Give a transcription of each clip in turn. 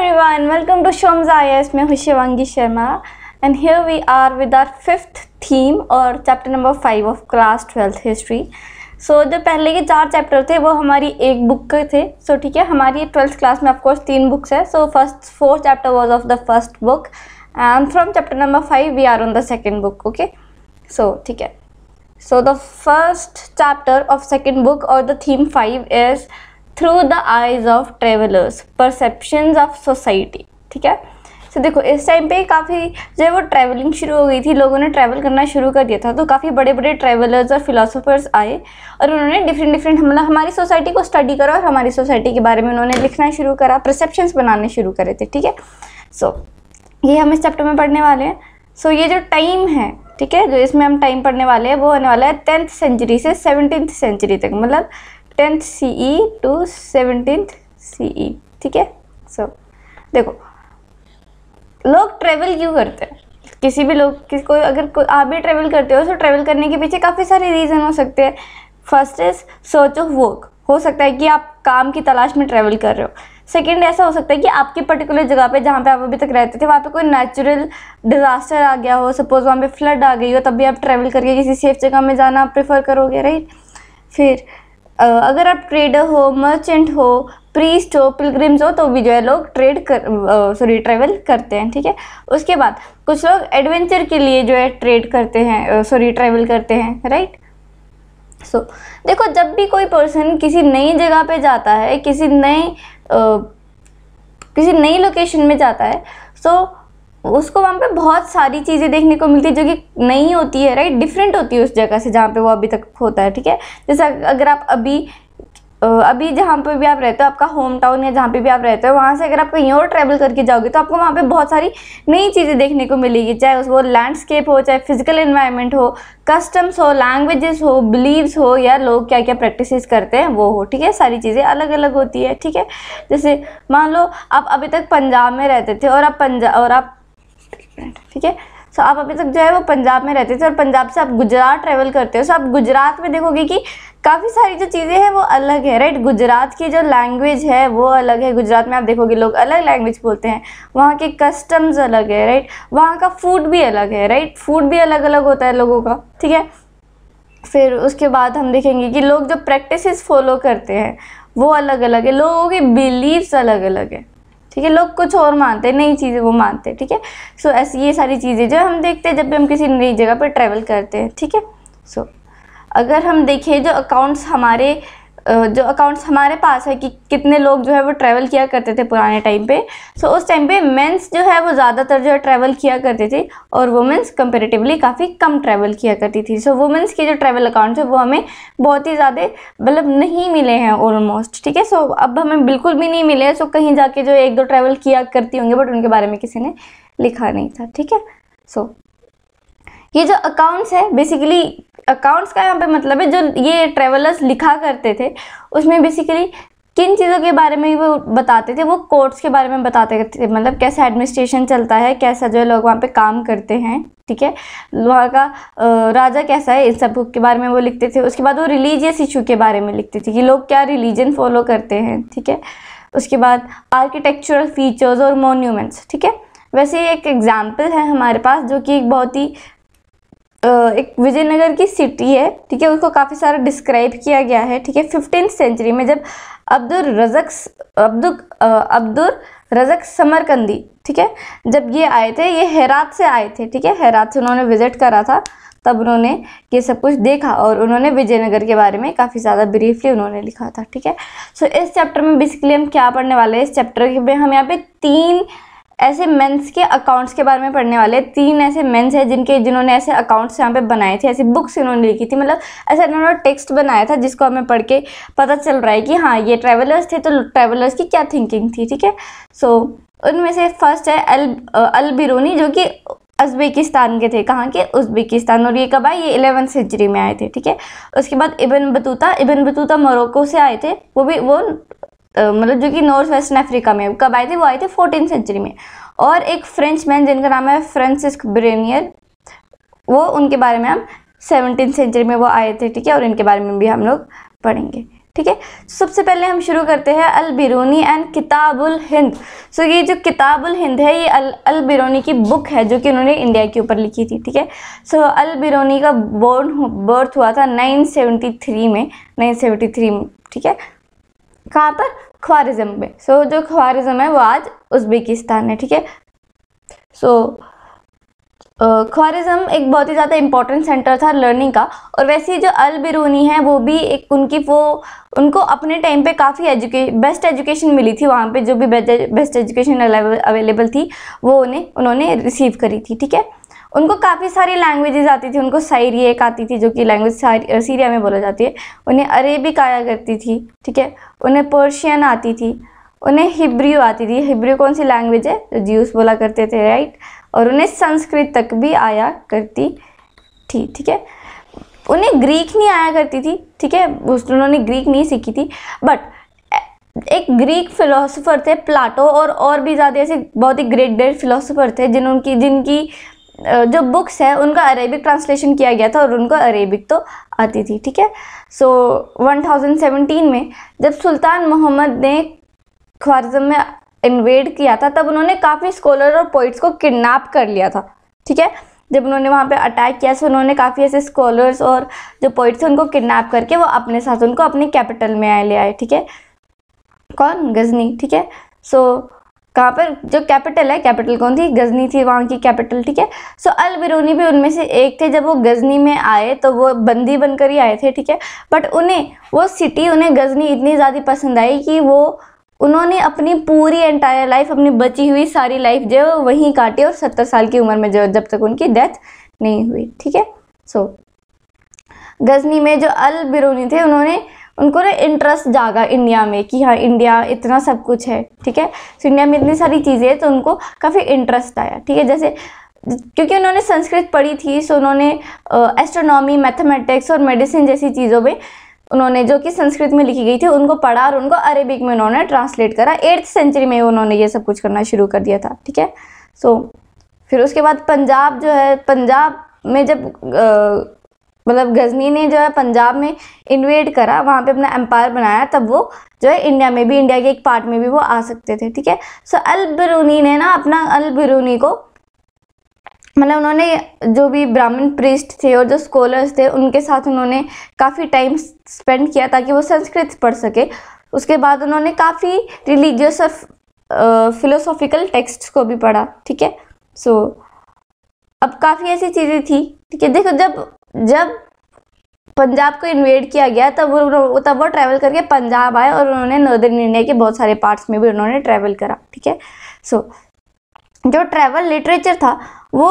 Welcome to शोम्स I S मैं हूँ Sharma and here we are with our fifth theme और chapter number five of class twelfth history so जो पहले के चार चैप्टर थे वो हमारी एक बुक के थे सो ठीक है हमारी ट्वेल्थ क्लास में ऑफकोर्स तीन बुक्स है so first four chapter was of the first book and from chapter number five we are on the second book okay so ठीक है so the first chapter of second book और the theme five is through the eyes of travellers perception of society ठीक है तो देखो इस time पे काफ़ी जो है वो ट्रैवलिंग शुरू हो गई थी लोगों ने ट्रैवल करना शुरू कर दिया था तो काफ़ी बड़े बड़े ट्रैवलर्स और फिलोसोफर्स आए और उन्होंने डिफरेंट डिफरेंट मतलब हमारी सोसाइटी को स्टडी करा और हमारी सोसाइटी के बारे में उन्होंने लिखना शुरू करा परसेप्शंस बनाने शुरू करे थे ठीक है सो so, ये हम इस चैप्टर में पढ़ने वाले हैं सो so, ये जो टाइम है ठीक है जो इसमें हम टाइम पढ़ने वाले हैं वो होने वाला है टेंथ सेंचुरी से सेवनटीन सेंचुरी तक मतलब tenth C E to seventeenth C E ठीक है सो देखो लोग ट्रेवल क्यों करते हैं किसी भी लोग किसी कोई अगर को, आप भी ट्रेवल करते हो तो ट्रेवल करने के पीछे काफ़ी सारे रीज़न हो सकते हैं first is search of work हो सकता है कि आप काम की तलाश में ट्रैवल कर रहे हो सेकेंड ऐसा हो सकता है कि आपकी पर्टिकुलर जगह पे जहाँ पे आप अभी तक रहते थे वहाँ पे कोई नेचुरल डिज़ास्टर आ गया हो सपोज़ वहाँ पे फ्लड आ गई हो तब भी आप ट्रैवल करके किसी सेफ जगह में जाना प्रेफर करोगे राइट फिर अगर आप ट्रेडर हो मर्चेंट हो प्रीस्ट हो पिलग्रिम्स हो तो भी जो है लोग ट्रेड कर सॉरी ट्रेवल करते हैं ठीक है उसके बाद कुछ लोग एडवेंचर के लिए जो है ट्रेड करते हैं सॉरी ट्रैवल करते हैं राइट सो देखो जब भी कोई पर्सन किसी नई जगह पे जाता है किसी नए किसी नई लोकेशन में जाता है सो उसको वहाँ पे बहुत सारी चीज़ें देखने को मिलती है जो कि नई होती है राइट डिफरेंट होती है उस जगह से जहाँ पे वो अभी तक होता है ठीक है जैसे अगर आप अभी अभी जहाँ पे भी आप रहते हो आपका होम टाउन या जहाँ पे भी आप रहते हो वहाँ से अगर आप कहीं और ट्रैवल करके जाओगे तो आपको वहाँ पे बहुत सारी नई चीज़ें देखने को मिलेगी चाहे वो लैंडस्केप हो चाहे फिजिकल इन्वायरमेंट हो कस्टम्स हो लैंग्वेजेस हो बिलीव्स हो या लोग क्या क्या प्रैक्टिस करते हैं वो हो ठीक है सारी चीज़ें अलग अलग होती है ठीक है जैसे मान लो आप अभी तक पंजाब में रहते थे और आप पंजाब और आप डिफरेंट ठीक है सो आप अभी तक जो है वो पंजाब में रहते थे और पंजाब से आप गुजरात ट्रैवल करते हो सो आप गुजरात में देखोगे कि काफ़ी सारी जो चीज़ें हैं वो अलग है राइट गुजरात की जो लैंग्वेज है वो अलग है गुजरात में आप देखोगे लोग अलग लैंग्वेज बोलते हैं वहाँ के कस्टम्स अलग है राइट वहाँ का फूड भी अलग है राइट फूड भी अलग अलग होता है लोगों का ठीक है फिर उसके बाद हम देखेंगे कि लोग जो प्रैक्टिसेस फॉलो करते हैं वो अलग अलग है लोगों के बिलीव्स अलग अलग है ठीक है लोग कुछ और मानते हैं नई चीज़ें वो मानते हैं ठीक है सो ऐसी ये सारी चीज़ें जो हम देखते हैं जब भी हम किसी नई जगह पर ट्रैवल करते हैं ठीक है सो अगर हम देखें जो अकाउंट्स हमारे जो अकाउंट्स हमारे पास है कि कितने लोग जो है वो ट्रैवल किया करते थे पुराने टाइम पे सो so, उस टाइम पे मेंस जो है वो ज़्यादातर जो है ट्रैवल किया करते थे और वुमेंस कंपेरेटिवली काफ़ी कम ट्रैवल किया करती थी सो so, वुमेंस के जो ट्रैवल अकाउंट्स हैं वो हमें बहुत ही ज़्यादा मतलब नहीं मिले हैं ऑलमोस्ट ठीक है सो so, अब हमें बिल्कुल भी नहीं मिले सो so, कहीं जाके जो एक दो ट्रैवल किया करती होंगे बट उनके बारे में किसी ने लिखा नहीं था ठीक है सो so, ये जो अकाउंट्स है बेसिकली अकाउंट्स का यहाँ पे मतलब है जो ये ट्रेवलर्स लिखा करते थे उसमें बेसिकली किन चीज़ों के बारे में वो बताते थे वो कोर्ट्स के बारे में बताते थे मतलब कैसे एडमिनिस्ट्रेशन चलता है कैसा जो है लोग वहाँ पे काम करते हैं ठीक है वहाँ का राजा कैसा है इन सब के बारे में वो लिखते थे उसके बाद वो रिलीजियस इशू के बारे में लिखते थे कि लोग क्या रिलीजन फॉलो करते हैं ठीक है उसके बाद आर्किटेक्चुरल फीचर्स और मोन्यूमेंट्स ठीक है वैसे एक एग्ज़ाम्पल है हमारे पास जो कि एक बहुत ही एक विजयनगर की सिटी है ठीक है उसको काफ़ी सारा डिस्क्राइब किया गया है ठीक है फिफ्टीन सेंचुरी में जब Abdul Razzaq Abdul Abdul Razzaq Samarqandi ठीक है जब ये आए थे ये हैरात से आए थे ठीक है हैरात से उन्होंने विज़िट करा था तब उन्होंने ये सब कुछ देखा और उन्होंने विजयनगर के बारे में काफ़ी ज़्यादा ब्रीफली उन्होंने लिखा था ठीक है सो इस चैप्टर में बेसिकली हम क्या पढ़ने वाले हैं इस चैप्टर में हम यहाँ पे तीन ऐसे मेंस के अकाउंट्स के बारे में पढ़ने वाले तीन ऐसे मेंस हैं जिनके जिन्होंने ऐसे अकाउंट्स यहाँ पे बनाए थे ऐसी बुक्स इन्होंने लिखी थी मतलब ऐसा इन्होंने टेक्स्ट बनाया था जिसको हमें पढ़ के पता चल रहा है कि हाँ ये ट्रैवलर्स थे तो ट्रैवलर्स की क्या थिंकिंग थी ठीक है सो उनमें से फर्स्ट है अल अल बिरूनी जो कि उज्बेकिस्तान के थे कहाँ के उज्बेकिस्तान और ये कब आए ये एलेवंथ सेंचुरी में आए थे ठीक है उसके बाद Ibn Battuta Ibn Battuta Morocco से आए थे वो भी वो मतलब जो कि नॉर्थ वेस्टर्न अफ्रीका में कब आए थे वो आए थे फोर्टीन सेंचुरी में और एक फ्रेंच मैन जिनका नाम है फ्रांसिस्क ब्रेनियर वो उनके बारे में हम सेवनटीन सेंचुरी में वो आए थे ठीक है और इनके बारे में भी हम लोग पढ़ेंगे ठीक है सबसे पहले हम शुरू करते हैं Al Biruni and Kitabul Hind so ये जो किताबुल हिंद है ये अल अल बिरूनी की बुक है जो कि उन्होंने इंडिया के ऊपर लिखी थी ठीक है सो अल बिरूनी का बोर्न बर्थ हुआ था 973 में 973 में ठीक है कहाँ पर ख्वारिज्म में सो so, जो ख्वारिज्म है वो आज उज़्बेकिस्तान है ठीक है सो ख्वारिज्म एक बहुत ही ज़्यादा इम्पोर्टेंट सेंटर था लर्निंग का और वैसे ही जो अल बिरूनी है वो भी एक उनकी वो उनको अपने टाइम पे काफ़ी एजुके बेस्ट एजुकेशन मिली थी वहाँ पे जो भी बेस्ट एजुकेशन अवेलेबल थी वो उन्हें उन्होंने रिसीव करी थी ठीक है उनको काफ़ी सारी लैंग्वेजेस आती थी उनको सायरी एक आती थी जो कि लैंग्वेज सीरिया में बोला जाती है उन्हें अरेबिक आया करती थी ठीक है उन्हें पर्शियन आती थी उन्हें हिब्रियो आती थी हिब्रियो कौन सी लैंग्वेज है जो ज्यूस बोला करते थे राइट और उन्हें संस्कृत तक भी आया करती थी ठीक है उन्हें ग्रीक नहीं आया करती थी ठीक है उन्होंने ग्रीक नहीं सीखी थी बट एक ग्रीक फिलोसोफर थे प्लाटो और और भी ज़्यादा ऐसे बहुत ही ग्रेट ग्रेट फिलोसोफर थे जिन उनकी जिनकी जो बुक्स है उनका अरेबिक ट्रांसलेशन किया गया था और उनको अरेबिक तो आती थी ठीक है सो वन थाउजेंड में जब सुल्तान मोहम्मद ने ख्वारजम में इन्वेड किया था तब उन्होंने काफ़ी स्कॉलर और पोइट्स को किडनैप कर लिया था ठीक है जब उन्होंने वहाँ पे अटैक किया तो उन्होंने काफ़ी ऐसे स्कॉलर्स और जो पोइट्स उनको किडनैप करके वो अपने साथ उनको अपने कैपिटल में आए ले आए ठीक है कौन गजनी ठीक है सो so, कहाँ पर जो कैपिटल है कैपिटल कौन थी गजनी थी वहाँ की कैपिटल ठीक है सो अल बिरूनी भी उनमें से एक थे जब वो गजनी में आए तो वो बंदी बनकर ही आए थे ठीक है बट उन्हें वो सिटी उन्हें गजनी इतनी ज़्यादा पसंद आई कि वो उन्होंने अपनी पूरी एंटायर लाइफ अपनी बची हुई सारी लाइफ जो है वहीं काटी और सत्तर साल की उम्र में जो जब तक उनकी डेथ नहीं हुई ठीक है सो गजनी में जो अल बिरूनी थे उन्होंने उनको ना इंटरेस्ट जागा इंडिया में कि हाँ इंडिया इतना सब कुछ है ठीक है तो इंडिया में इतनी सारी चीज़ें हैं तो उनको काफ़ी इंटरेस्ट आया ठीक है जैसे क्योंकि उन्होंने संस्कृत पढ़ी थी सो उन्होंने एस्ट्रोनॉमी मैथमेटिक्स और मेडिसिन जैसी चीज़ों में उन्होंने जो कि संस्कृत में लिखी गई थी उनको पढ़ा और उनको अरेबिक में उन्होंने ट्रांसलेट करा एट्थ सेंचुरी में उन्होंने ये सब कुछ करना शुरू कर दिया था ठीक है सो फिर उसके बाद पंजाब जो है पंजाब में जब मतलब गजनी ने जो है पंजाब में इन्वेड करा वहाँ पे अपना एम्पायर बनाया तब वो जो है इंडिया में भी इंडिया के एक पार्ट में भी वो आ सकते थे ठीक है सो अल बिरूनी ने ना अपना अल बिरूनी को मतलब उन्होंने जो भी ब्राह्मण प्रिस्ट थे और जो स्कॉलर्स थे उनके साथ उन्होंने काफ़ी टाइम स्पेंड किया ताकि वो संस्कृत पढ़ सके उसके बाद उन्होंने काफ़ी रिलीजियस और फिलोसॉफिकल टेक्स्ट को भी पढ़ा ठीक है सो अब काफ़ी ऐसी चीज़ें थी ठीक है देखो जब जब पंजाब को इन्वेड किया गया तब वो तब वो ट्रैवल करके पंजाब आए और उन्होंने नॉर्दर्न इंडिया के बहुत सारे पार्ट्स में भी उन्होंने ट्रैवल करा ठीक है सो so, जो ट्रैवल लिटरेचर था वो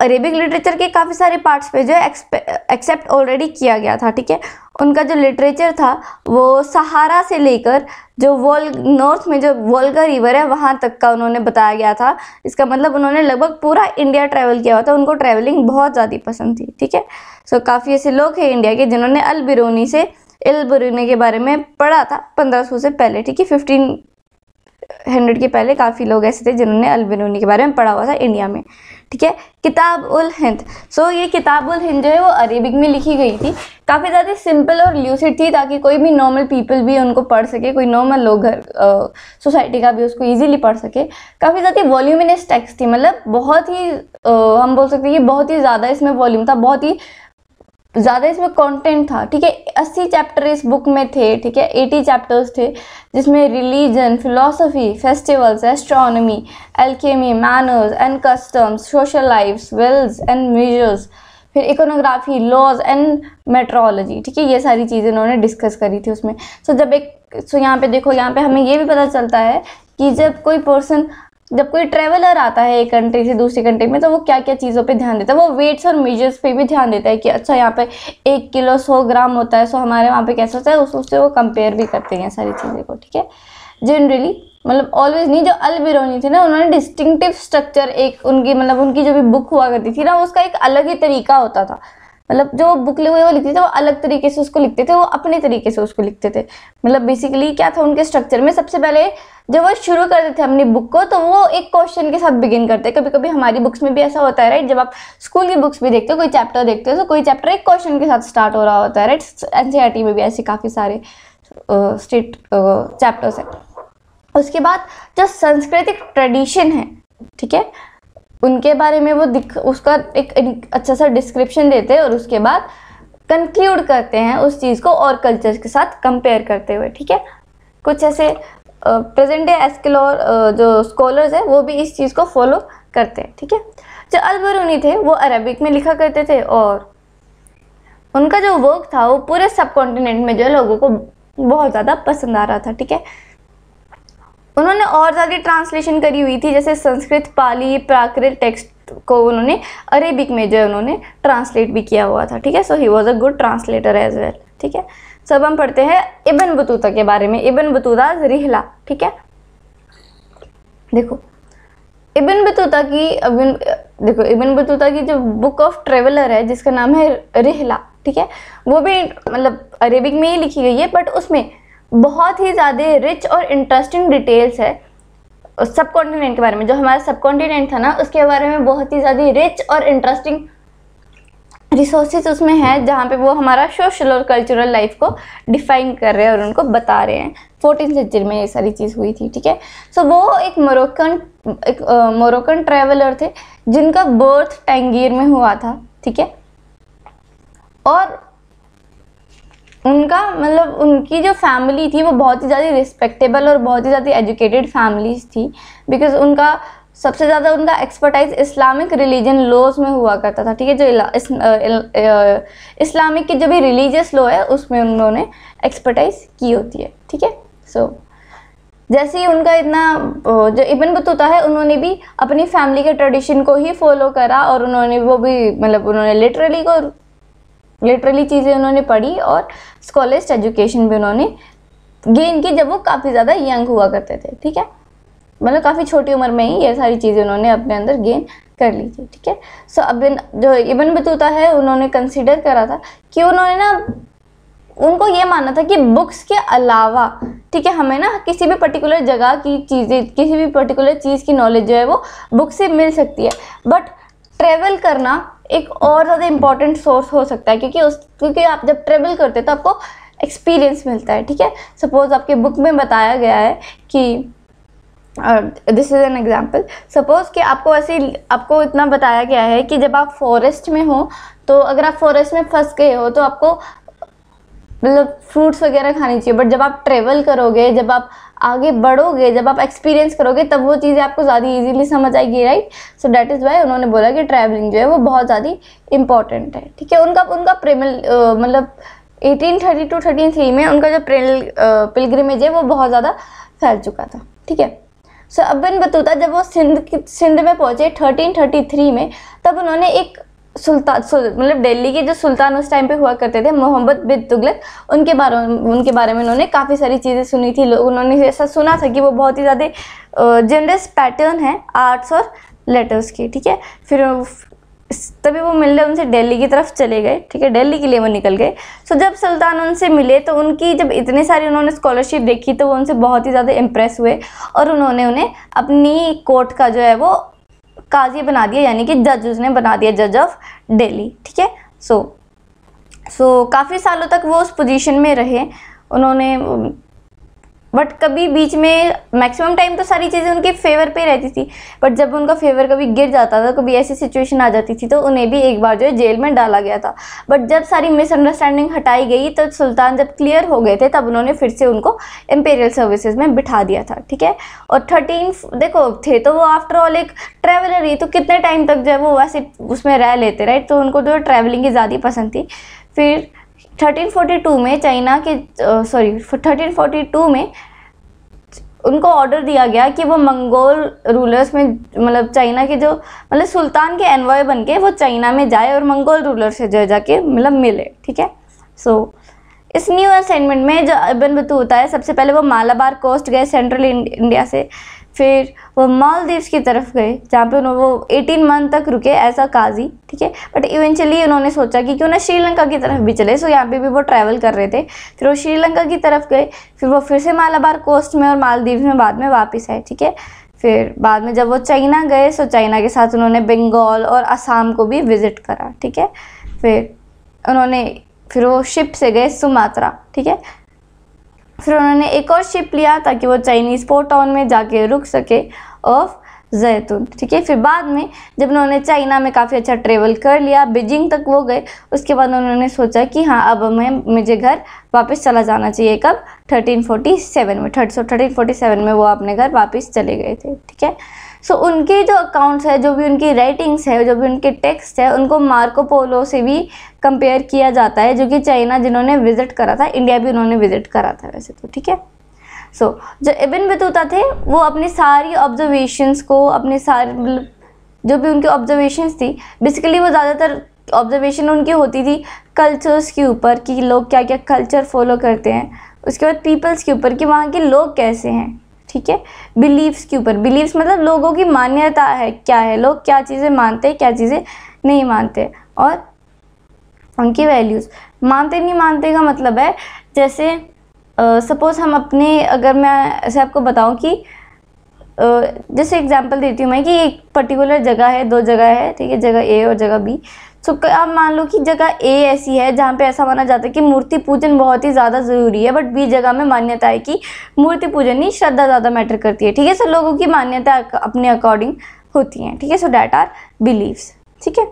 अरेबिक लिटरेचर के काफ़ी सारे पार्ट्स पे जो है एक्सेप्ट ऑलरेडी किया गया था ठीक है उनका जो लिटरेचर था वो सहारा से लेकर जो वॉल नॉर्थ में जो वोल्गा रिवर है वहाँ तक का उन्होंने बताया गया था इसका मतलब उन्होंने लगभग पूरा इंडिया ट्रैवल किया हुआ था उनको ट्रैवलिंग बहुत ज़्यादा पसंद थी ठीक है सो काफ़ी ऐसे लोग हैं इंडिया के जिन्होंने अल से अल के बारे में पढ़ा था पंद्रह से पहले ठीक है फिफ्टीन हंड्रेड के पहले काफ़ी लोग ऐसे थे जिन्होंने अलबिरूनी के बारे में पढ़ा हुआ था इंडिया में ठीक है किताब उल हिंद सो ये किताब उल हिंद जो है वो अरेबिक में लिखी गई थी काफ़ी ज़्यादा सिंपल और ल्यूसिड थी ताकि कोई भी नॉर्मल पीपल भी उनको पढ़ सके कोई नॉर्मल लोग घर सोसाइटी का भी उसको ईजिली पढ़ सके काफ़ी ज़्यादा वॉल्यूमिनस टेक्स्ट थी मतलब बहुत ही आ, हम बोल सकते हैं कि बहुत ही ज़्यादा इसमें वॉल्यूम था बहुत ही ज़्यादा इसमें कंटेंट था ठीक है अस्सी चैप्टर इस बुक में थे ठीक है एटी चैप्टर्स थे जिसमें religion philosophy festivals astronomy alchemy manners and customs social life weights and measures फिर इकोनोग्राफी लॉज एंड मेट्रोलॉजी ठीक है ये सारी चीज़ें इन्होंने डिस्कस करी थी उसमें सो so, जब एक सो so यहाँ पे देखो यहाँ पे हमें ये भी पता चलता है कि जब कोई पर्सन जब कोई ट्रेवलर आता है एक कंट्री से दूसरी कंट्री में तो वो क्या क्या चीज़ों पे ध्यान देता है वो वेट्स और मेजर्स पे भी ध्यान देता है कि अच्छा यहाँ पे एक किलो सौ ग्राम होता है सो हमारे वहाँ पे कैसा होता है उस उससे वो कंपेयर भी करते हैं सारी चीज़ें को ठीक है जनरली मतलब ऑलवेज नहीं जो अल बिरोनी ना उन्होंने डिस्टिंगटिव स्ट्रक्चर एक उनकी मतलब उनकी जो भी बुक हुआ करती थी ना उसका एक अलग ही तरीका होता था मतलब जो बुक हुए वो लिखते थे वो अलग तरीके से उसको लिखते थे वो अपने तरीके से उसको लिखते थे मतलब बेसिकली क्या था उनके स्ट्रक्चर में सबसे पहले जब वो शुरू करते थे अपनी बुक को तो वो एक क्वेश्चन के साथ बिगिन करते कभी कभी हमारी बुक्स में भी ऐसा होता है राइट जब आप स्कूल की बुक्स भी देखते हो कोई चैप्टर देखते हो तो कोई चैप्टर एक क्वेश्चन के साथ स्टार्ट हो रहा होता है राइट एन e में भी ऐसे काफ़ी सारे स्टेट चैप्टर्स हैं उसके बाद जो सांस्कृतिक ट्रेडिशन है ठीक है उनके बारे में वो दिख उसका एक, अच्छा सा डिस्क्रिप्शन देते हैं और उसके बाद कंक्लूड करते हैं उस चीज़ को और कल्चर के साथ कंपेयर करते हुए ठीक है कुछ ऐसे प्रेजेंट डे एस्कलोर जो स्कॉलर्स हैं वो भी इस चीज़ को फॉलो करते हैं ठीक है जो अलबरूनी थे वो अरबिक में लिखा करते थे और उनका जो वर्क था वो पूरे सब कॉन्टिनेंट में जो लोगों को बहुत ज़्यादा पसंद आ रहा था ठीक है उन्होंने और ज़्यादा ट्रांसलेशन करी हुई थी जैसे संस्कृत पाली प्राकृत टेक्स्ट को उन्होंने अरेबिक में जो है उन्होंने ट्रांसलेट भी किया हुआ था ठीक है so he was a good translator as well ठीक है सब हम पढ़ते हैं इबन बतूता के बारे में इबन बतूता रिहला ठीक है देखो इबन बतूता की अबिन देखो इबन बतूता की जो बुक ऑफ ट्रेवलर है जिसका नाम है रिहला ठीक है वो भी मतलब अरेबिक में ही लिखी गई है बट उसमें बहुत ही ज़्यादा रिच और इंटरेस्टिंग डिटेल्स है सब कॉन्टिनेंट के बारे में जो हमारा सब कॉन्टिनेंट था ना उसके बारे में बहुत ही ज़्यादा रिच और इंटरेस्टिंग रिसोर्सेज उसमें हैं जहाँ पे वो हमारा सोशल और कल्चरल लाइफ को डिफाइन कर रहे हैं और उनको बता रहे हैं फोर्टीन सेंचुरी में ये सारी चीज़ हुई थी ठीक है सो वो एक मोरक्कन एक मोरक्कन ट्रैवलर थे जिनका बर्थ टेंगीर में हुआ था ठीक है और उनका मतलब उनकी जो फैमिली थी वो बहुत ही ज़्यादा रिस्पेक्टेबल और बहुत ही ज़्यादा एजुकेटेड फैमिलीज थी बिकॉज उनका सबसे ज़्यादा उनका एक्सपर्टाइज इस्लामिक रिलीजन लॉज में हुआ करता था ठीक है जो इस, इस्लामिक के जो भी रिलीजियस लॉ है उसमें उन्होंने एक्सपर्टाइज की होती है ठीक है सो जैसे ही उनका इतना जो इबन बतूता है उन्होंने भी अपनी फैमिली के ट्रेडिशन को ही फॉलो करा और उन्होंने वो भी मतलब उन्होंने लिटरली को लिटरली चीज़ें उन्होंने पढ़ी और स्कॉलर्स एजुकेशन भी उन्होंने गेन की जब वो काफ़ी ज़्यादा यंग हुआ करते थे ठीक है मतलब काफ़ी छोटी उम्र में ही ये सारी चीज़ें उन्होंने अपने अंदर गेन कर ली थी ठीक है सो अब जो इबन बतूता है उन्होंने कंसिडर करा था कि उन्होंने ना उनको ये मानना था कि बुक्स के अलावा ठीक है हमें ना किसी भी पर्टिकुलर जगह की चीज़ें किसी भी पर्टिकुलर चीज़ की नॉलेज जो है वो बुक से मिल सकती है बट ट्रेवल करना एक और ज़्यादा इम्पॉर्टेंट सोर्स हो सकता है क्योंकि उस क्योंकि आप जब ट्रेवल करते हैं तो आपको एक्सपीरियंस मिलता है ठीक है सपोज़ आपके बुक में बताया गया है कि this is an example suppose कि आपको ऐसे आपको इतना बताया गया है कि जब आप फॉरेस्ट में हो तो अगर आप फॉरेस्ट में फंस गए हो तो आपको मतलब फ्रूट्स वगैरह खाने चाहिए बट जब आप ट्रेवल करोगे जब आप आगे बढ़ोगे जब आप एक्सपीरियंस करोगे तब वो चीज़ें आपको ज़्यादा इजीली समझ आएगी right so that is why उन्होंने बोला कि ट्रैवलिंग जो है वो बहुत ज़्यादा इंपॉर्टेंट है ठीक है उनका उनका प्रेमल मतलब थर्टी टू 33 में उनका जो प्रेल पिलग्रिमेज है वो बहुत ज़्यादा फैल चुका था ठीक है सो अब बतूता जब वो सिंध सिंध में पहुँचे 1333 में तब उन्होंने एक सुल्तान मतलब दिल्ली के जो सुल्तान उस टाइम पे हुआ करते थे मोहम्मद बिन तुगलक उनके बारे उनके बारे में उन्होंने काफ़ी सारी चीज़ें सुनी थी उन्होंने ऐसा सुना था कि वो बहुत ही ज़्यादा जनरस पैटर्न है आर्ट्स और लेटर्स की ठीक है फिर तभी वो मिलने उनसे दिल्ली की तरफ चले गए ठीक है दिल्ली के लिए वो निकल गए सो जब सुल्तान उनसे मिले तो उनकी जब इतने सारी उन्होंने स्कॉलरशिप देखी तो वो उनसे बहुत ही ज़्यादा इम्प्रेस हुए और उन्होंने उन्हें अपनी कोर्ट का जो है वो काजी बना दिया यानी कि जज उसने बना दिया जज ऑफ डेली ठीक है सो सो काफ़ी सालों तक वो उस पोजीशन में रहे उन्होंने बट कभी बीच में मैक्सिमम टाइम तो सारी चीज़ें उनके फेवर पे रहती थी बट जब उनका फेवर कभी गिर जाता था कभी ऐसी सिचुएशन आ जाती थी तो उन्हें भी एक बार जो है जेल में डाला गया था बट जब सारी मिसअंडरस्टैंडिंग हटाई गई तो सुल्तान जब क्लियर हो गए थे तब उन्होंने फिर से उनको इम्पेरियल सर्विसेज में बिठा दिया था ठीक है और थर्टीन देखो थे तो वो आफ्टर ऑल एक ट्रैवलर ही तो कितने टाइम तक जो है वो वैसे उसमें रह लेते राइट तो उनको जो ट्रैवलिंग की ज़्यादा पसंद थी फिर 1342 में चाइना के सॉरी 1342 में उनको ऑर्डर दिया गया कि वो मंगोल रूलर्स में मतलब चाइना के जो मतलब सुल्तान के एनवॉय बन के वो चाइना में जाए और मंगोल रूलर से जो जाके मतलब मिले ठीक है सो so, इस न्यू असाइनमेंट में जो अबन बतू होता है सबसे पहले वो मालाबार कोस्ट गए सेंट्रल इंडिया से फिर वो मालदीव्स की तरफ गए जहाँ पे उन्होंने वो 18 मंथ तक रुके एज काजी ठीक है बट इवेंचुअली उन्होंने सोचा कि क्यों ना श्रीलंका की तरफ भी चले सो यहाँ पे भी वो ट्रैवल कर रहे थे फिर वो श्रीलंका की तरफ गए फिर वो फिर से मालाबार कोस्ट में और मालदीव में बाद में वापस आए ठीक है फिर बाद में जब वो चाइना गए सो चाइना के साथ उन्होंने बंगाल और आसाम को भी विज़िट करा ठीक है फिर उन्होंने फिर वो शिप से गए सुमात्रा ठीक है फिर उन्होंने एक और शिप लिया ताकि वो चाइनीज़ पोर्ट टाउन में जाके रुक सके ऑफ जैतून ठीक है फिर बाद में जब उन्होंने चाइना में काफ़ी अच्छा ट्रेवल कर लिया बीजिंग तक वो गए उसके बाद उन्होंने सोचा कि हाँ अब मैं मुझे घर वापस चला जाना चाहिए कब 1347 में थर्ट सो थर्टीन में वो अपने घर वापस चले गए थे ठीक है सो so, उनके जो अकाउंट्स है जो भी उनकी राइटिंग्स है जो भी उनके टेक्स्ट है उनको मार्को पोलो से भी कंपेयर किया जाता है जो कि चाइना जिन्होंने विज़िट करा था इंडिया भी उन्होंने विज़िट करा था वैसे तो ठीक है सो so, जो इबिन बतूता थे वो अपनी सारी ऑब्जर्वेशंस को अपने सारे मतलब जो भी उनकी ऑब्जर्वेशंस थी बेसिकली वो ज़्यादातर ऑब्जर्वेशन उनकी होती थी कल्चर्स के ऊपर कि लोग क्या क्या कल्चर फॉलो करते हैं उसके बाद पीपल्स के ऊपर कि वहाँ के लोग कैसे हैं ठीक है बिलीव्स के ऊपर बिलीव्स मतलब लोगों की मान्यता है क्या है लोग क्या चीज़ें मानते हैं क्या चीज़ें नहीं मानते और उनकी वैल्यूज़ मानते नहीं मानते का मतलब है जैसे सपोज़ हम अपने अगर मैं ऐसे आपको बताऊं कि जैसे एग्जांपल देती हूँ मैं कि एक पर्टिकुलर जगह है दो जगह है ठीक है जगह ए और जगह बी सो so, आप मान लो कि जगह ए ऐसी है जहाँ पे ऐसा माना जाता है कि मूर्ति पूजन बहुत ही ज़्यादा ज़रूरी है बट बी जगह में मान्यता है कि मूर्ति पूजन ही श्रद्धा ज़्यादा मैटर करती है ठीक है सो लोगों की मान्यता अपने अकॉर्डिंग होती हैं ठीक है सो डैट आर बिलीव्स ठीक है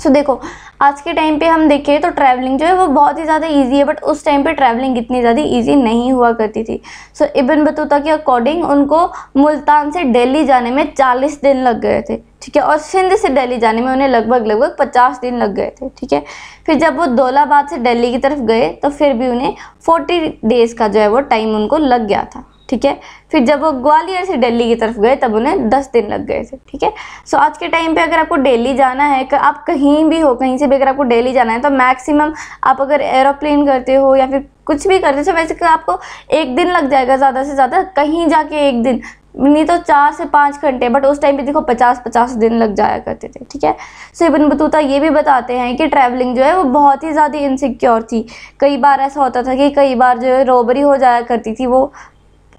सो so, देखो आज के टाइम पे हम देखें तो ट्रैवलिंग जो है वो बहुत ही ज़्यादा इजी है बट उस टाइम पे ट्रैवलिंग इतनी ज़्यादा इजी नहीं हुआ करती थी सो इबन बतूता के अकॉर्डिंग उनको मुल्तान से दिल्ली जाने में चालीस दिन लग गए थे ठीक है और सिंध से दिल्ली जाने में उन्हें लगभग लगभग पचास दिन लग गए थे ठीक है फिर जब वो दौलाबाद से दिल्ली की तरफ गए तो फिर भी उन्हें फोर्टी डेज़ का जो है वो टाइम उनको लग गया था ठीक है फिर जब वो ग्वालियर से दिल्ली की तरफ गए तब उन्हें दस दिन लग गए थे ठीक है सो आज के टाइम पे अगर आपको दिल्ली जाना है कि आप कहीं भी हो कहीं से भी अगर आपको दिल्ली जाना है तो मैक्सिमम आप अगर एरोप्लेन करते हो या फिर कुछ भी करते हो वैसे तो आपको एक दिन लग जाएगा ज़्यादा से ज़्यादा कहीं जाके एक दिन नहीं तो चार से पाँच घंटे बट उस टाइम पे देखो पचास पचास दिन लग जाया करते थे ठीक है सो इबन बतूता ये भी बताते हैं कि ट्रैवलिंग जो है वो बहुत ही ज़्यादा इनसिक्योर थी कई बार ऐसा होता था कि कई बार जो है रोबरी हो जाया करती थी वो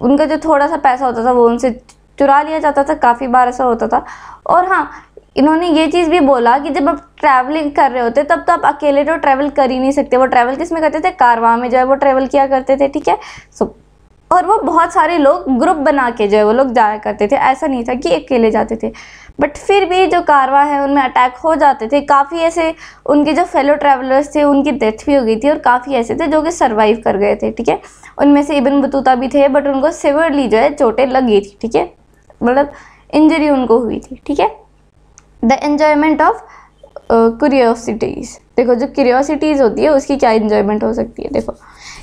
उनका जो थोड़ा सा पैसा होता था वो उनसे चुरा लिया जाता था काफ़ी बार ऐसा होता था और हाँ इन्होंने ये चीज़ भी बोला कि जब आप ट्रैवलिंग कर रहे होते तब तो आप अकेले तो ट्रैवल कर ही नहीं सकते वो ट्रैवल किस में करते थे कारवा में जो है वो ट्रैवल किया करते थे ठीक है सो और वो बहुत सारे लोग ग्रुप बना के जो है वो लोग जाया करते थे ऐसा नहीं था कि अकेले जाते थे बट फिर भी जो कारवा है उनमें अटैक हो जाते थे काफ़ी ऐसे उनके जो फेलो ट्रैवलर्स थे उनकी डेथ भी हो गई थी और काफ़ी ऐसे थे जो कि सर्वाइव कर गए थे ठीक है उनमें से इबन बतूता भी थे बट उनको सिवरली जो है चोटें लगी थी ठीक है मतलब इंजरी उनको हुई थी ठीक है द एन्जॉयमेंट ऑफ क्यूरियोसिटीज़ देखो जो क्यूरियोसिटीज़ होती है उसकी क्या इन्जॉयमेंट हो सकती है देखो